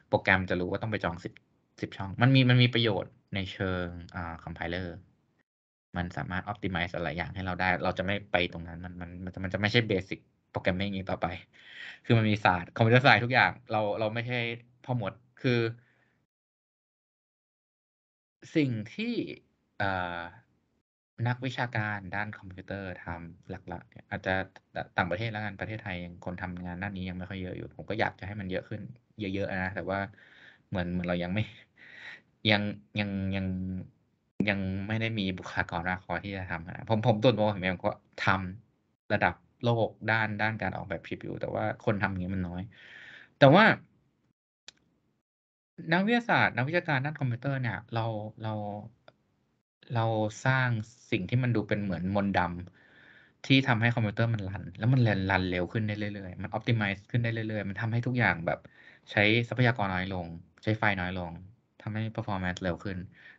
โปรแกรมจะรู้ว่าต้องไปจอง 10 10ช่อง มันมี มันมีประโยชน์ในเชิงอ่า compiler มันสามารถ optimize หลายอย่างให้เราได้ เราจะไม่ไปตรงนั้น มัน มัน มันจะไม่ใช่ basic โปรแกรมมิ่งอีกต่อไป คือมันมีศาสตร์คอมพิวเตอร์ศาสตร์ทุกอย่าง เราเราไม่ใช่พ่อหมด คือ สิ่งที่นักวิชาการด้านคอมพิวเตอร์ทำหลัก ๆอาจจะต่างประเทศแล้วกันประเทศไทยคนทำงานด้านนี้ยังไม่ค่อยเยอะอยู่ ผมก็อยากจะให้มันเยอะขึ้นเยอะๆนะแต่ว่าเหมือนเหมือนเรายังไม่ยังยังยังยังไม่ได้มีบุคลากรมากพอที่จะทำนะผมผมตัวผมเองก็ทำระดับโลกด้านด้านการออกแบบชิปอยู่แต่ว่าคนทำอย่างนี้มันน้อย แต่ว่านักวิทยาศาสตร์ นักวิชาการด้านคอมพิวเตอร์เนี่ยเราเราเราสร้างสิ่งที่มันดูเป็นเหมือนมนดำที่ทำให้คอมพิวเตอร์มันรัน แล้วมันรนันเร็วขึ้นได้เรื่อยๆ มันออพติมิซ์ขึ้นได้เรื่อยๆ มันทำให้ทุกอย่างแบบใช้ทรัพยากรน้อยลง ใช้ไฟน้อยลงทำให้เปอร์ฟอร์แมนซ์เร็วขึ้น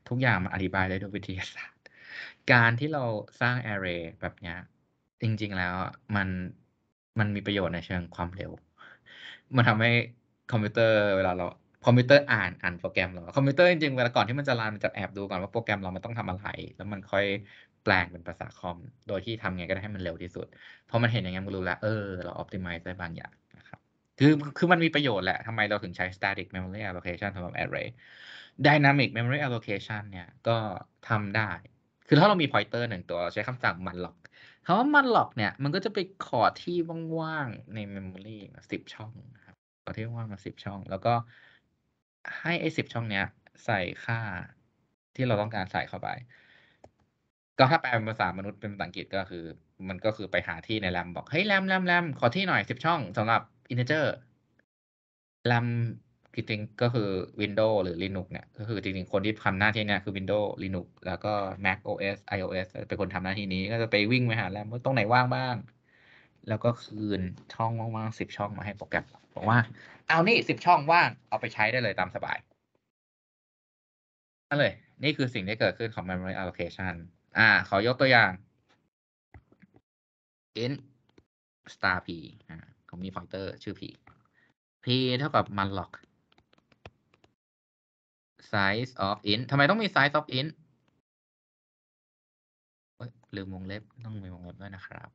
ทุกอย่างมันอธิบายได้ด้วยวิทยาศาสตร์การที่เราสร้างอร์เรย์แบบนี้จริงๆแล้วมันมันมีประโยชน์ในเชิงความเร็ว มันทำให้คอมพิวเตอร์เวลาเราคอมพิวเตอร์อ่าน อ่านโปรแกรมเราคอมพิวเตอร์จริงๆ เวลาก่อนที่มันจะรันมันจะแอบดูก่อนว่าโปรแกรมเรามันต้องทำอะไรแล้วมันค่อยแปลงเป็นภาษาคอมโดยที่ทำไงก็ได้ให้มันเร็วที่สุดพอมันเห็นอย่างนี้นมันรู้แล้วเออเราออพติมัซ์ได้บางอย่างนะครับคือคือมันมีประโยชน์แหละทำไมเราถึงใช้ static memory allocation สำหรับ array dynamic memory allocation เนี่ยก็ทำได้ คือถ้าเรามี pointer หนึ่งตัวใช้คำสั่งมันล็อกคำว่ามันหลอกเนี่ยมันก็จะไปขอที่ว่างๆในเมมโมรีมาสิบช่องนะครับ ขอที่ว่างมาสิบช่อง แล้วก็ให้ไอ้สิบช่องเนี้ย ใส่ค่าที่เราต้องการใส่เข้าไป ก็ถ้าแปลเป็นภาษามนุษย์เป็นภาษาอังกฤษก็คือ มันก็คือไปหาที่ในแรมบอก เฮ้ยแรมแรมแรมขอที่หน่อยสิบช่องสำหรับอินเทอร์แรมจริงๆก็คือ Windows หรือ Linux เนี่ย ก็คือจริงๆ คนที่ทำหน้าที่เนี่ย คือ Windows Linux แล้วก็ Mac OS iOS เป็นคนทำหน้าที่นี้ก็จะไปวิ่งไปหาแล้วตรงไหนว่างบ้าง แล้วก็คืนช่องว่างๆสิบช่องมาให้โปรแกรมบอกว่าเอานี่สิบช่องว่างเอาไปใช้ได้เลยตามสบายนั่นเลย นี่คือสิ่งที่เกิดขึ้นของ memory allocation อ่าขอยกตัวอย่าง int star p อ่าเขามี p o i เตอร์ ชื่อ p p เท่ากับ malloc size of int ทำไมต้องมี size of int ลืมวงเล็บต้องมีวงเล็บด้วยนะครับ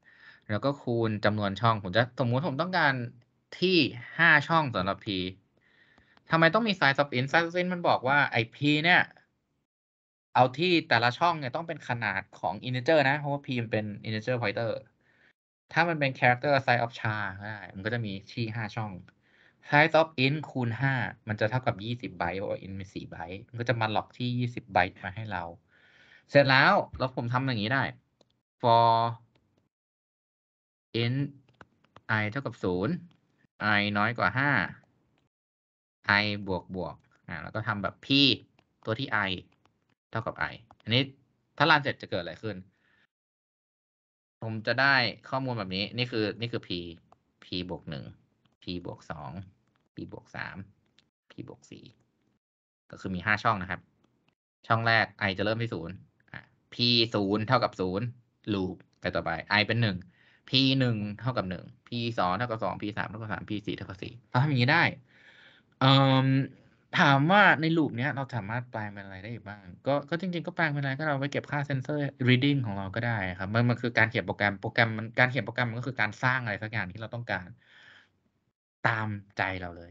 แล้วก็คูณจำนวนช่อง ผมจะสมมติผมต้องการที่ 5 ช่องสำหรับ p ทำไมต้องมี size of int size of int มันบอกว่าไอ้ p เนี่ย เอาที่แต่ละช่องเนี่ย ต้องเป็นขนาดของ integer นะ เพราะว่า p มันเป็น integer pointer ถ้ามันเป็น character size of char ก็ได้ มันก็จะมีที่ 5 ช่อง h i g h t of n คูณห้า มันจะเท่ากับยี่สิบไบต์เพราะ n เปสี่ไบต์มันก็จะมาล็อกที่ยี่สิบไบต์ มาให้เรา เสร็จแล้ว แล้วผมทำอย่างนี้ได้ for n i เท่ากับศูนย์ i น้อยกว่าห้า i บวก บวกอ่าแล้วก็ทำแบบ p ตัวที่ i เท่ากับ i อันนี้ ถ้ารันเสร็จจะเกิดอะไรขึ้น ผมจะได้ข้อมูลแบบนี้ นี่คือ นี่คือ p p บวกหนึ่ง p บวกสอง p บวกสาม p บวกสี่ ก็คือมีห้าช่องนะครับ ช่องแรก i จะเริ่มที่ศูนย์ p ศูนย์เท่ากับศูนย์ลูปไปต่อไป i เป็นหนึ่ง p หนึ่ง เท่ากับหนึ่ง p สองเท่ากับสอง p สามเท่ากับสาม p สี่เท่ากับสี่เราทำอย่างนี้ได้ ถามว่าในลูปเนี้ยเราสามารถแปลงเป็นอะไรได้อีกบ้างก็ก็จริงๆ ก็แปลงเป็นอะไรก็เราไปเก็บค่าเซนเซอร์ reading ของเราก็ได้ ครับมันมันคือการเขียนโปรแกรม โปรแกรมมัน การเขียนโปรแกรมมันก็คือการสร้างอะไรสักอย่างที่เราต้องการตามใจเราเลย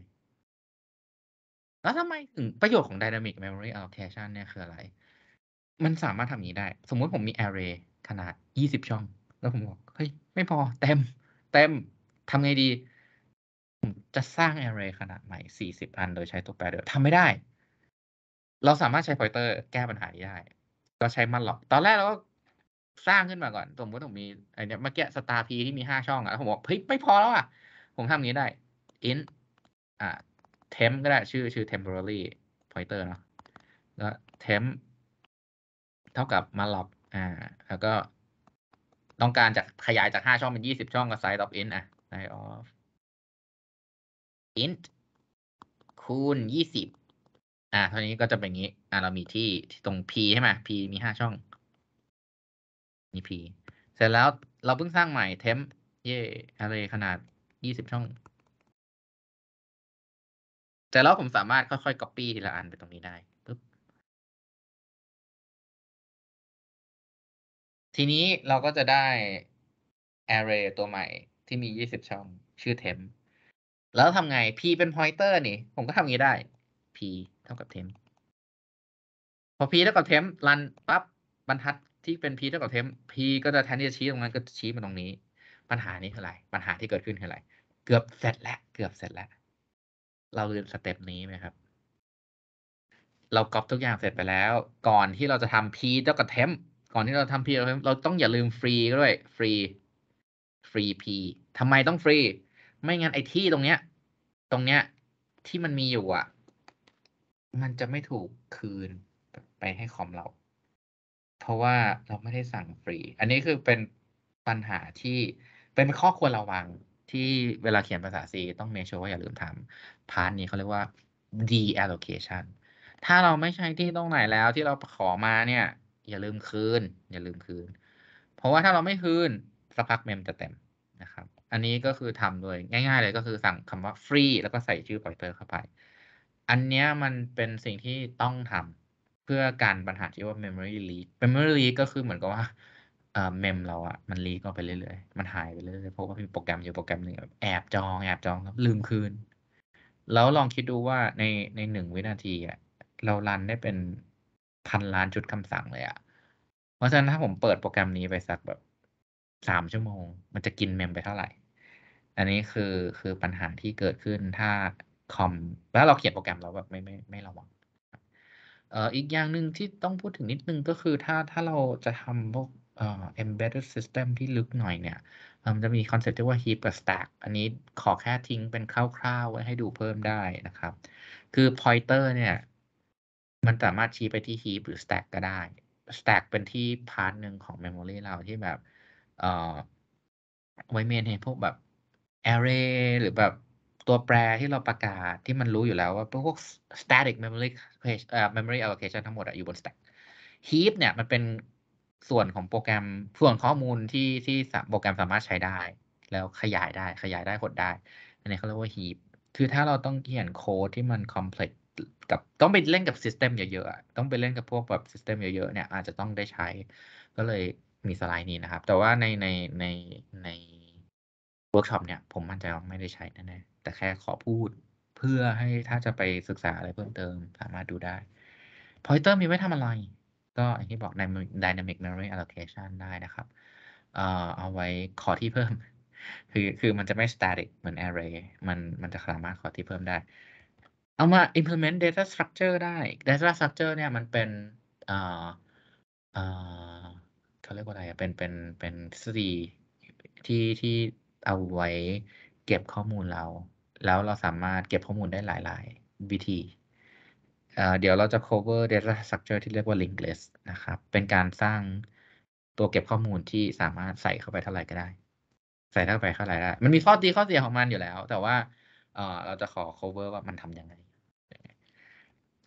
แล้วทำไมถึงประโยชน์ของ Dynamic Memory Allocation เนี่ยคืออะไร มันสามารถทำนี้ได้ สมมติผมมี Array ขนาด 20 ช่อง แล้วผมบอกเฮ้ย ไม่พอ เต็ม เต็มทำไงดี ผมจะสร้าง Array ขนาดใหม่ 40 อันโดยใช้ตัวแปรเดิมทำไม่ได้ เราสามารถใช้ pointer แก้ปัญหานี้ได้ ก็ใช้มันหลอก ตอนแรกเราก็สร้างขึ้นมาก่อน สมมติผมมีไอเนี้ยเมื่อกี้สตาร์พีที่มี 5 ช่องอะแล้วผมบอกเฮ้ยไม่พอแล้วอะผมทำอย่างนี้ได้ int อ่า temp ก็ได้ชื่อชื่อ temporary pointer เนาะแล้ว temp เท่ากับ malloc อ่า แล้วก็ต้องการจากขยายจากห้าช่องเป็นยี่สิบช่องก็ size of int อ่ะ size of int คูณยี่สิบอ่าเท่านี้ก็จะเป็นงี้อ่าเรามีที่ที่ตรง p ใช่ไหม p มีห้าช่องมี p เสร็จแล้วเราเพิ่งสร้างใหม่ temp เย่อะไรขนาดยี่สิบช่องแต่แล้วผมสามารถค่อยๆ copy ทีละอันไปตรงนี้ได้ปึ๊บทีนี้เราก็จะได้ array ตัวใหม่ที่มี 20 ช่องชื่อ temp แล้วทำไง p เป็น pointer นี่ ผมก็ทำงี้ได้ p เท่ากับ temp พอ p เท่ากับเทมรันปั๊บบรรทัดที่เป็น p เท่ากับเทม p ก็จะแทนที่จะชี้ตรงนั้นก็ชี้มาตรงนี้ ปัญหานี้คืออะไรปัญหาที่เกิดขึ้นคืออะไร เกือบเสร็จแล้วเกือบเสร็จแล้วเราเืมสเต็ปนี้ไหมครับ เราก๊อปทุกอย่างเสร็จไปแล้ว ก่อนที่เราจะทำพีเจ้ากระเทมก่อนที่เราทำพีเราต้องอย่าลืมฟรีด้วย ฟรีฟรีพีทำไมต้องฟรีไม่งั้นไอ้ที่ตรงเนี้ยตรงเนี้ยที่มันมีอยู่อ่ะ มันจะไม่ถูกคืนไปให้คอมเรา เพราะว่าเราไม่ได้สั่งฟรีอันนี้คือเป็นปัญหาที่เป็นข้อควรระวังที่เวลาเขียนภาษา C ต้องเมชัว u r ว่าอย่าลืมทำพาร์ทนี้เขาเรียกว่า deallocation ถ้าเราไม่ใช้ที่ตรงไหนแล้วที่เราขอมาเนี่ย อย่าลืมคืน อย่าลืมคืน เพราะว่าถ้าเราไม่คืนสักพักเมมจะเต็มนะครับ อันนี้ก็คือทำโดยง่าย ๆเลยก็คือสั่งคำว่า free แล้วก็ใส่ชื่อ pointer เข้าไป อันนี้มันเป็นสิ่งที่ต้องทำเพื่อการบัญหาที่ว่า memory leak memory leak ก็คือเหมือนกับว่าอเมมเราอะมันลีกออกไป เรื่อยๆมันหายไปเรื่อยๆเพราะว่ามีโปรแกรมอยู่โปรแกรมหนึ่งแอบจองแอบจองคลับลืมคืนแล้วลองคิดดูว่าในในหนึ่งวินาทีอะเรารันได้เป็นพันล้านชุดคำสั่งเลยอะเพราะฉะนั้นถ้าผมเปิดโปรแกรมนี้ไปสักแบบสามชั่วโมง มันจะกินเมม ไปเท่าไหร่อันนี้คือคือปัญหาที่เกิดขึ้นถ้าคอมแล้วเราเขียนโปรแกรมเราแบบไม่ไม่ไม่ระวังเอ่ออีกอย่างหนึ่งที่ต้องพูดถึงนิดนึงก็คือถ้าถ้าเราจะทำพวกเอ่อ embedded system ที่ลึกหน่อยเนี่ย มันจะมีคอนเซ็ปต์ที่ว่า heap กับ stack อันนี้ขอแค่ทิ้งเป็นคร่าว ๆ ไว้ให้ดูเพิ่มได้นะครับ คือ pointer เนี่ย มันสามารถชี้ไปที่ heap หรือ stack ก็ได้ stack เป็นที่พาร์ทหนึ่งของ memory เราที่แบบเอ่อไว้เมนให้พวกแบบ array หรือแบบตัวแปรที่เราประกาศที่มันรู้อยู่แล้วว่า พวก static memory page, ่อ memory allocation ทั้งหมดอยู่บน stack heap เนี่ยมันเป็นส่วนของโปรแกรมส่วนข้อมูลที่ที่โปรแกรมสามารถใช้ได้ แล้วขยายได้ขยายได้หดได้ อันนี้เขาเรียกว่า heap คือถ้าเราต้องเขียนโค้ดที่มัน complex กับต้องไปเล่นกับซิสเต็มเยอะๆ ต้องไปเล่นกับพวกแบบซิสเต็มเยอะ ๆ เนี่ยอาจจะต้องได้ใช้ ก็เลยมีสไลด์นี้นะครับ แต่ว่าในในในในเวิร์กช็อปเนี่ย ผมมั่นใจว่าไม่ได้ใช้แน่ๆแต่แค่ขอพูดเพื่อให้ถ้าจะไปศึกษาอะไรเพิ่มเติมสามารถดูได้ Pointer มีไว้ทำอะไรก็อย่างที่บอก dynamic memory allocation ได้นะครับ เอ่อเอาไว้ขอที่เพิ่ม คือคือมันจะไม่ static เหมือน array มันมันจะสามารถขอที่เพิ่มได้ เอามา implement data structure ได้ data structure เนี่ยมันเป็นเอ่อเอ่อเขาเรียกว่าอะไรเป็นเป็นเป็นสฤษีที่ที่เอาไว้เก็บข้อมูลเรา แล้วเราสามารถเก็บข้อมูลได้หลายๆ วิธีเดี๋ยวเราจะ cover data structure ที่เรียกว่า linked list นะครับ เป็นการสร้างตัวเก็บข้อมูลที่สามารถใส่เข้าไปเท่าไหร่ก็ได้ ใส่เข้าไปเท่าไหร่ได้ มันมีข้อดีข้อเสียของมันอยู่แล้ว แต่ว่าเราจะขอ cover ว่ามันทำยังไง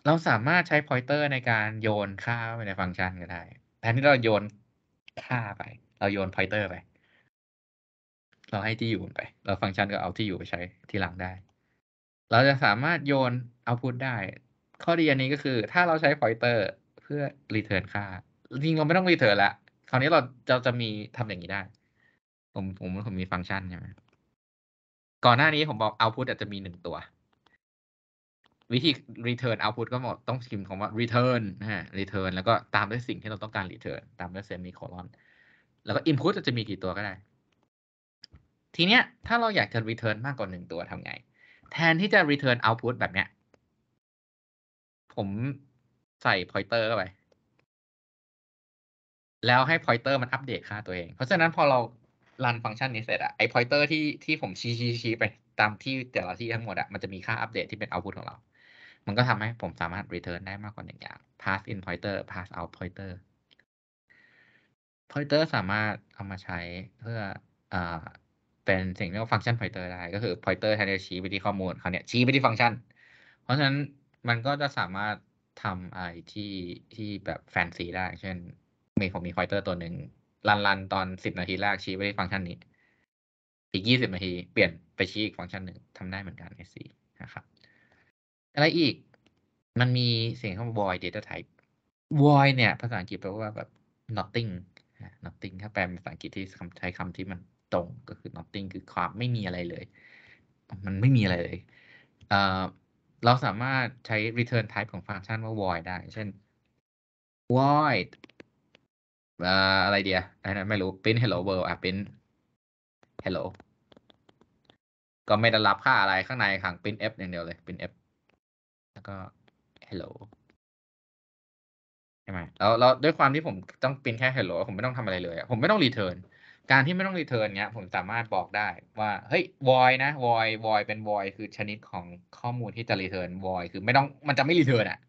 เราสามารถใช้ pointer ในการโยนค่าไป ในฟังก์ชันก็ได้ แทนที่เราโยนค่าไป เราโยน pointer ไป เราให้ที่อยู่ไป เราฟังก์ชันก็เอาที่อยู่ไปใช้ที่หลังได้ เราจะสามารถโยน output ได้ข้อดีอันนี้ก็คือถ้าเราใช้ pointer เพื่อ return ค่า จริงเราไม่ต้อง return ละคราวนี้เราจะจะมีทำอย่างนี้ได้ ผมผมผมมีฟังก์ชันใช่ไหมก่อนหน้านี้ผมบอก output อาจจะมีหนึ่งตัว วิธี return output ก็หมดต้องพิมพ์คำว่า return นะฮะ return แล้วก็ตามด้วยสิ่งที่เราต้องการ return ตามด้วย semicolon แล้วก็ input จะมีกี่ตัวก็ได้ ทีเนี้ย ถ้าเราอยากจะ return มากกว่าหนึ่งตัวทำไง แทนที่จะ return output แบบเนี้ยผมใส่ pointer เข้าไป แล้วให้ pointer มันอัปเดตค่าตัวเองเพราะฉะนั้นพอเรารันฟังก์ชันนี้เสร็จอะไอ้ pointer ที่ที่ผมชี้ชี้ชี้ไปตามที่แต่ละที่ทั้งหมดอะมันจะมีค่าอัปเดตที่เป็น output ของเรา มันก็ทำให้ผมสามารถ return ได้มากกว่าหนึ่งอย่าง pass in pointer pass out pointer pointer สามารถเอามาใช้เพื่ออเป็นสิ่งเรียกว่าฟังก์ชัน pointer ได้ ก็คือ pointer แทนที่ชี้ไปที่ข้อมูลเขาเนี่ยชี้ไปที่ฟังก์ชันเพราะฉะนั้นมันก็จะสามารถทำอะไรที่ที่แบบแฟนซีได้ เช่นมีผมมีคอยเตอร์ตัวหนึ่งรันรันตอนสิบนาทีแรก ชี้ไปที่ฟังก์ชันนี้ อีกยี่สิบนาทีเปลี่ยนไปชี้อีกฟังก์ชันหนึ่งทำได้เหมือนกันไอซีนะครับอะไรอีก มันมีสิ่งที่เรียกว่า void data type void เนี่ย ภาษาอังกฤษแปลว่า แบบ nothing nothing ถ้าแปลเป็นภาษาอังกฤษที่ใช้คำที่มันตรงก็คือ nothing คือความไม่มีอะไรเลย มันไม่มีอะไรเลยเราสามารถใช้ return type ของฟังก์ชันว่า void ได้ เช่น void อะไรเดียว ไม่รู้ print hello world อ่ะ print hello ก็ไม่ได้รับค่าอะไรข้างในขัง print f อย่างเดียวเลย print f แล้วก็ hello ใช่ไหมแล้วแล้วด้วยความที่ผมต้อง print แค่ hello ผมไม่ต้องทำอะไรเลย ผมไม่ต้อง return การที่ไม่ต้องรีเทิร์นเนี้ยผมสามารถบอกได้ว่าเฮ้ยวอยนะวอยวอยเป็นวอยคือชนิดของข้อมูลที่จะรีเทิร์นวอยคือไม่ต้องมันจะไม่รีเทิร์นอ่ะ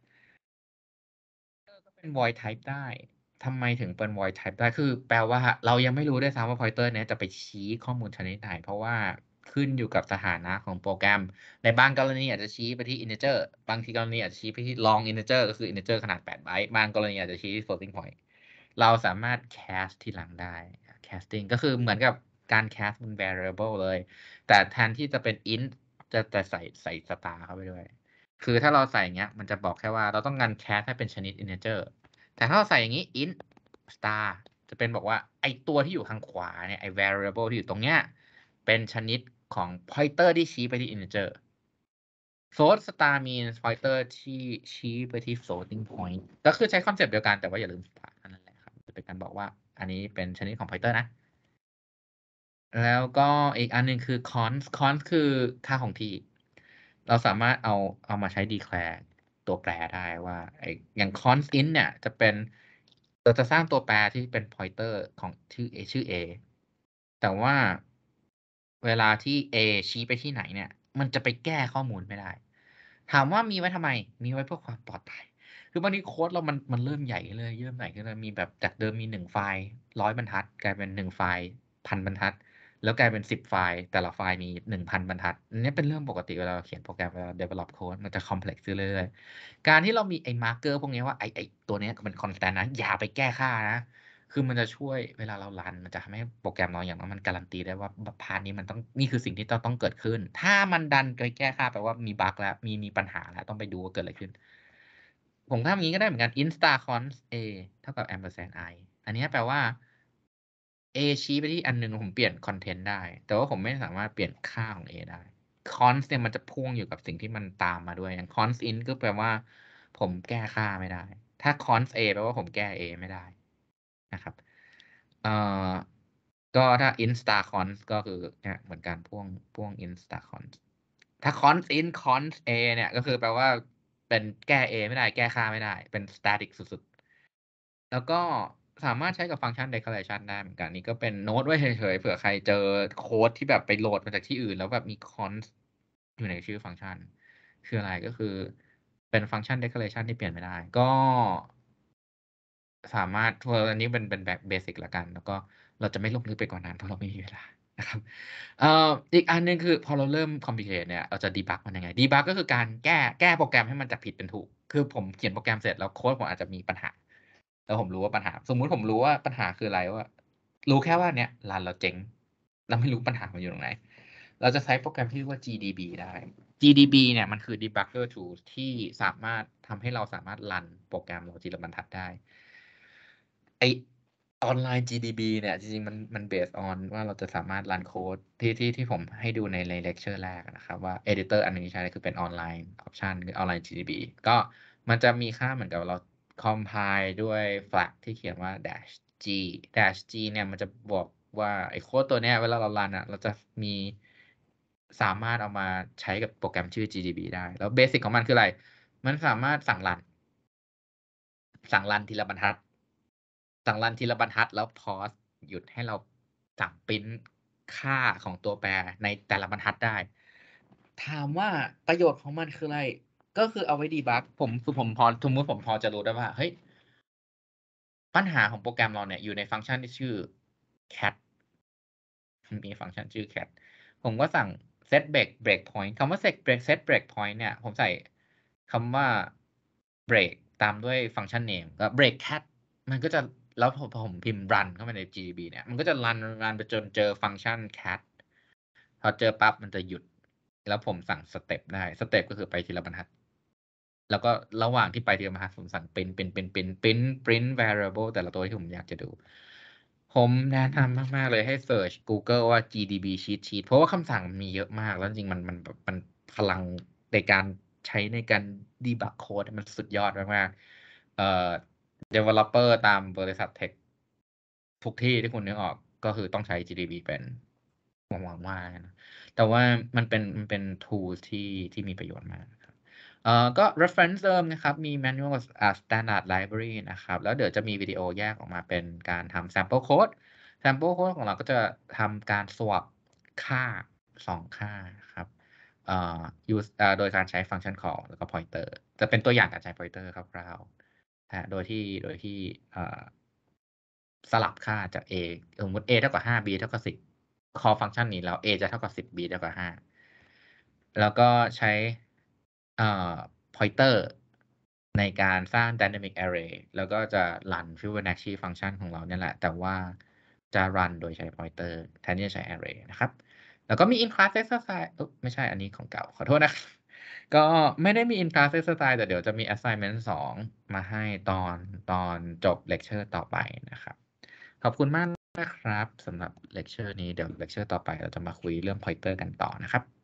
ก็เป็นวอยไทป์ได้ทำไมถึงเป็น void type ได้ คือแปลว่าเรายังไม่รู้ด้วยซ้ำว่า pointer เนี้ยจะไปชี้ข้อมูลชนิดไหนเพราะว่าขึ้นอยู่กับสถานะของโปรแกรม ในบางกรณีอาจจะชี้ไปที่ integer บางทีกรณีอาจจะชี้ไปที่ long integer ก็คือ integer ขนาด8ไบต์บางกรณีอาจจะชี้ floating point เราสามารถ cast ที่หลังได้ casting ก็คือเหมือนกับการ cast เป็น variable เลย แต่แทนที่จะเป็น int จะแต่ใส่ใส่ส t a r เข้าไปด้วย คือถ้าเราใส่อย่างเงี้ย มันจะบอกแค่ว่าเราต้องการ cast ให้เป็นชนิด integer แต่ถ้าเราใส่อย่างนี้ int star จะเป็นบอกว่า ไอตัวที่อยู่ทางขวาเนี่ยไอ variable ที่อยู่ตรงเนี้ย เป็นชนิดของ pointer ที่ชี้ไปที่ integer source star means pointer ที่ชี้ไปที่ floating point ก็คือใช้คอนเซปต์เดียวกันแต่ว่าอย่าลืม star นั่นแหละครับ จะเป็นการบอกว่าอันนี้เป็นชนิดของอยเตอร์นะ แล้วก็อีกอันนึงคือ const const คือค่าของที่ เราสามารถเอาเอามาใช้ declare ตัวแปรได้ว่าไออย่าง const int เนี่ยจะเป็นเราจะสร้างตัวแปรที่เป็น pointer ของชื่อ a ชื่อ a แต่ว่าเวลาที่ a ชี้ไปที่ไหนเนี่ย มันจะไปแก้ข้อมูลไม่ได้ ถามว่ามีไว้ทำไม มีไว้เพื่อความปลอดภัยคือบางทีโค้ดเรามันมันเริ่มใหญ่เลยเริ่มใหญ่ขึ้นมีแบบจากเดิมมีหนึ่งไฟล์ร้อยบรรทัด กลายเป็นหนึ่งไฟล์พันบรรทัด แล้วกลายเป็นสิบไฟล์ แต่ละไฟล์มีหนึ่งพันบรรทัดอันนี้เป็นเรื่องปกติเวลาเราเขียนโปรแกรมเวลาดเ v e l o p โค้ดมันจะคอมเพล็กซ์เรื่อยๆการที่เรามีไอ้มาร์เกอร์พวกนี้ว่าไอ้ไอ้ตัวนี้มันคอนสแตนนะ อย่าไปแก้ค่านะ คือมันจะช่วยเวลาเรารันมันจะทำให้โปรแกรมเราอย่างน้อยมันการันตีได้ว่าพาร์ทนี้มันต้องนี่คือสิ่งที่ต้องต้องเกิดขึ้นถ้ามันดันไปแก้ค่าแปลว่ามีบั๊กแล้วมีมีปัญหาแล้วต้องไปดูว่าเกิดอะไรขึ้นผมทำอย่างนี้ก็ได้เหมือนกัน insta cons a เท่ากับ ampersand i อันนี้แปลว่า a ชี้ไปที่อันหนึ่งผมเปลี่ยนคอนเทนต์ได้ แต่ว่าผมไม่สามารถเปลี่ยนค่าของ a ได้ cons เนี่ยมันจะพ่วงอยู่กับสิ่งที่มันตามมาด้วยอย่าง cons in ก็แปลว่าผมแก้ค่าไม่ได้ ถ้า cons a แปลว่าผมแก้ a ไม่ได้นะครับเอ่อก็ถ้า insta cons ก็คือเนี่ยเหมือนการพ่วงพ่วง insta cons ถ้า cons in cons a เนี่ยก็คือแปลว่าเป็นแก้เอไม่ได้แก้ค่าไม่ได้ เป็นสแตติกสุดๆ แล้วก็สามารถใช้กับฟังก์ชัน declaration ได้เหมือนกันนี่ก็เป็นโน้ตไว้เฉยๆเผื่อใครเจอโค้ดที่แบบไปโหลดมาจากที่อื่น แล้วแบบมีคอนอยู่ในชื่อฟังก์ชัน คืออะไรก็คือเป็นฟังก์ชัน declaration ที่เปลี่ยนไม่ได้ ก็สามารถอันนี้เป็นเป็นแบบเบสิกละกัน แล้วก็เราจะไม่ลงลึกไปกว่านั้น เพราะเราไม่มีเวลาะครับอีกอันนึงคือพอเราเริ่มคอมพิวเตอร์เนี่ย เราจะดีบักมันยังไงดีบักก็คือการแก้แก้โปรแกรมให้มันจากผิดเป็นถูก คือผมเขียนโปรแกรมเสร็จแล้วโค้ดผมอาจจะมีปัญหาแล้วผมรู้ว่าปัญหา สมมุติผมรู้ว่าปัญหาคืออะไรว่า รู้แค่ว่าเนี่ยรันเราเจ๊งเราไม่รู้ปัญหามันอยู่ตรงไหน เราจะใช้โปรแกรมที่เรียกว่า GDB ได้ GDB เนี่ยมันคือ debugger tool ที่สามารถทำให้เราสามารถรันโปรแกรมเราจิละบรรทัดได้ไอออนไลน์ GDB เนี่ย จริง ๆ มันมันเบสออนว่าเราจะสามารถรันโค้ดที่ที่ที่ผมให้ดูในในเลคเชอร์แรกนะครับ ว่า Editor อันนี้ใช้คือเป็นออนไลน์ออปชันคือออนไลน์ GDB ก็มันจะมีค่าเหมือนกับเรา compile ด้วย flag ที่เขียนว่า dash g dash g เนี่ยมันจะบอกว่า ไอ้โค้ดตัวเนี้ยเวลาเรารันอ่ะเราจะมีสามารถเอามาใช้กับโปรแกรมชื่อ GDB ได้ แล้วเบสิกของมันคืออะไร มันสามารถสั่งรันสั่งรันทีละบรรทัดสั่งรันทีละบรรทัดแล้วพอสหยุดให้เราสั่งปิ้นค่าของตัวแปรในแต่ละบรรทัดได้ ถามว่าประโยชน์ของมันคืออะไร ก็คือเอาไว้ดีบักผมคือผมพอสมมติผมพอจะรู้ได้ว่าเฮ้ยปัญหาของโปรแกรมเราเนี่ย อยู่ในฟังก์ชันที่ชื่อ cat มีฟังก์ชันชื่อ cat ผมก็สั่ง set break break point คำว่า set break set break point เนี่ยผมใส่คำว่า break ตามด้วยฟังก์ชัน name ก็ break cat มันก็จะแล้วพอผมพิมพ์ run เข้าไปใน GDB เนี่ย มันก็จะ run run ไปจนเจอฟังก์ชัน cat พอเจอปั๊บมันจะหยุด แล้วผมสั่งสเต็ปได้สเต็ปก็คือไปทีละบรรทัด แล้วก็ระหว่างที่ไปทีละบรรทัด ผมสั่ง print print print print print variable แต่ละตัวที่ผมอยากจะดู ผมแนะนำมาก ๆ เลยให้ search Google ว่า GDB cheat sheet เพราะว่าคำสั่งมีเยอะมาก แล้วจริงมันมันมันพลังในการใช้ในการ debug code มันสุดยอดมาก ๆ เอ่อเเดวลลอปเปอร์ตามบริษัทเทคทุกที่ที่คุณนึกออกก็คือต้องใช้ GDB เป็นหวังว่านะแต่ว่ามันเป็นมันเป็น tool ที่ที่มีประโยชน์มากเอ่อก็ reference เดิมนะครับมี manual standard library นะครับ แล้วเดี๋ยวจะมีวิดีโอแยกออกมาเป็นการทำ sample code sample code ของเราก็จะทำการ swap ค่า2ค่าครับเอ่อ use โดยการใช้ function call แล้วก็ pointer จะเป็นตัวอย่างการใช้ pointer ครับเราฮะโดยที่โดยที่สลับค่าจาก a สมมติ a เท่ากับ5 b เท่ากับ 10 call ฟังก์ชันนี้แล้ว a จะเท่ากับ 10 b เท่ากับ 5 แล้วก็ใช้อ pointer ในการสร้าง dynamic array แล้วก็จะ run Fibonacci function ของเราเนี่ยแหละ แต่ว่าจะ run โดยใช้ pointer แทนที่จะใช้ array นะครับ แล้วก็มี in class exercise ไม่ใช่อันนี้ของเก่า ขอโทษนะก็ไม่ได้มี in class exercise แต่เดี๋ยวจะมี assignment 2 มาให้ตอนตอนจบเลคเชอร์ต่อไปนะครับ ขอบคุณมากนะครับสำหรับเลคเชอร์นี้เดี๋ยวเลคเชอร์ต่อไปเราจะมาคุยเรื่อง pointer กันต่อนะครับ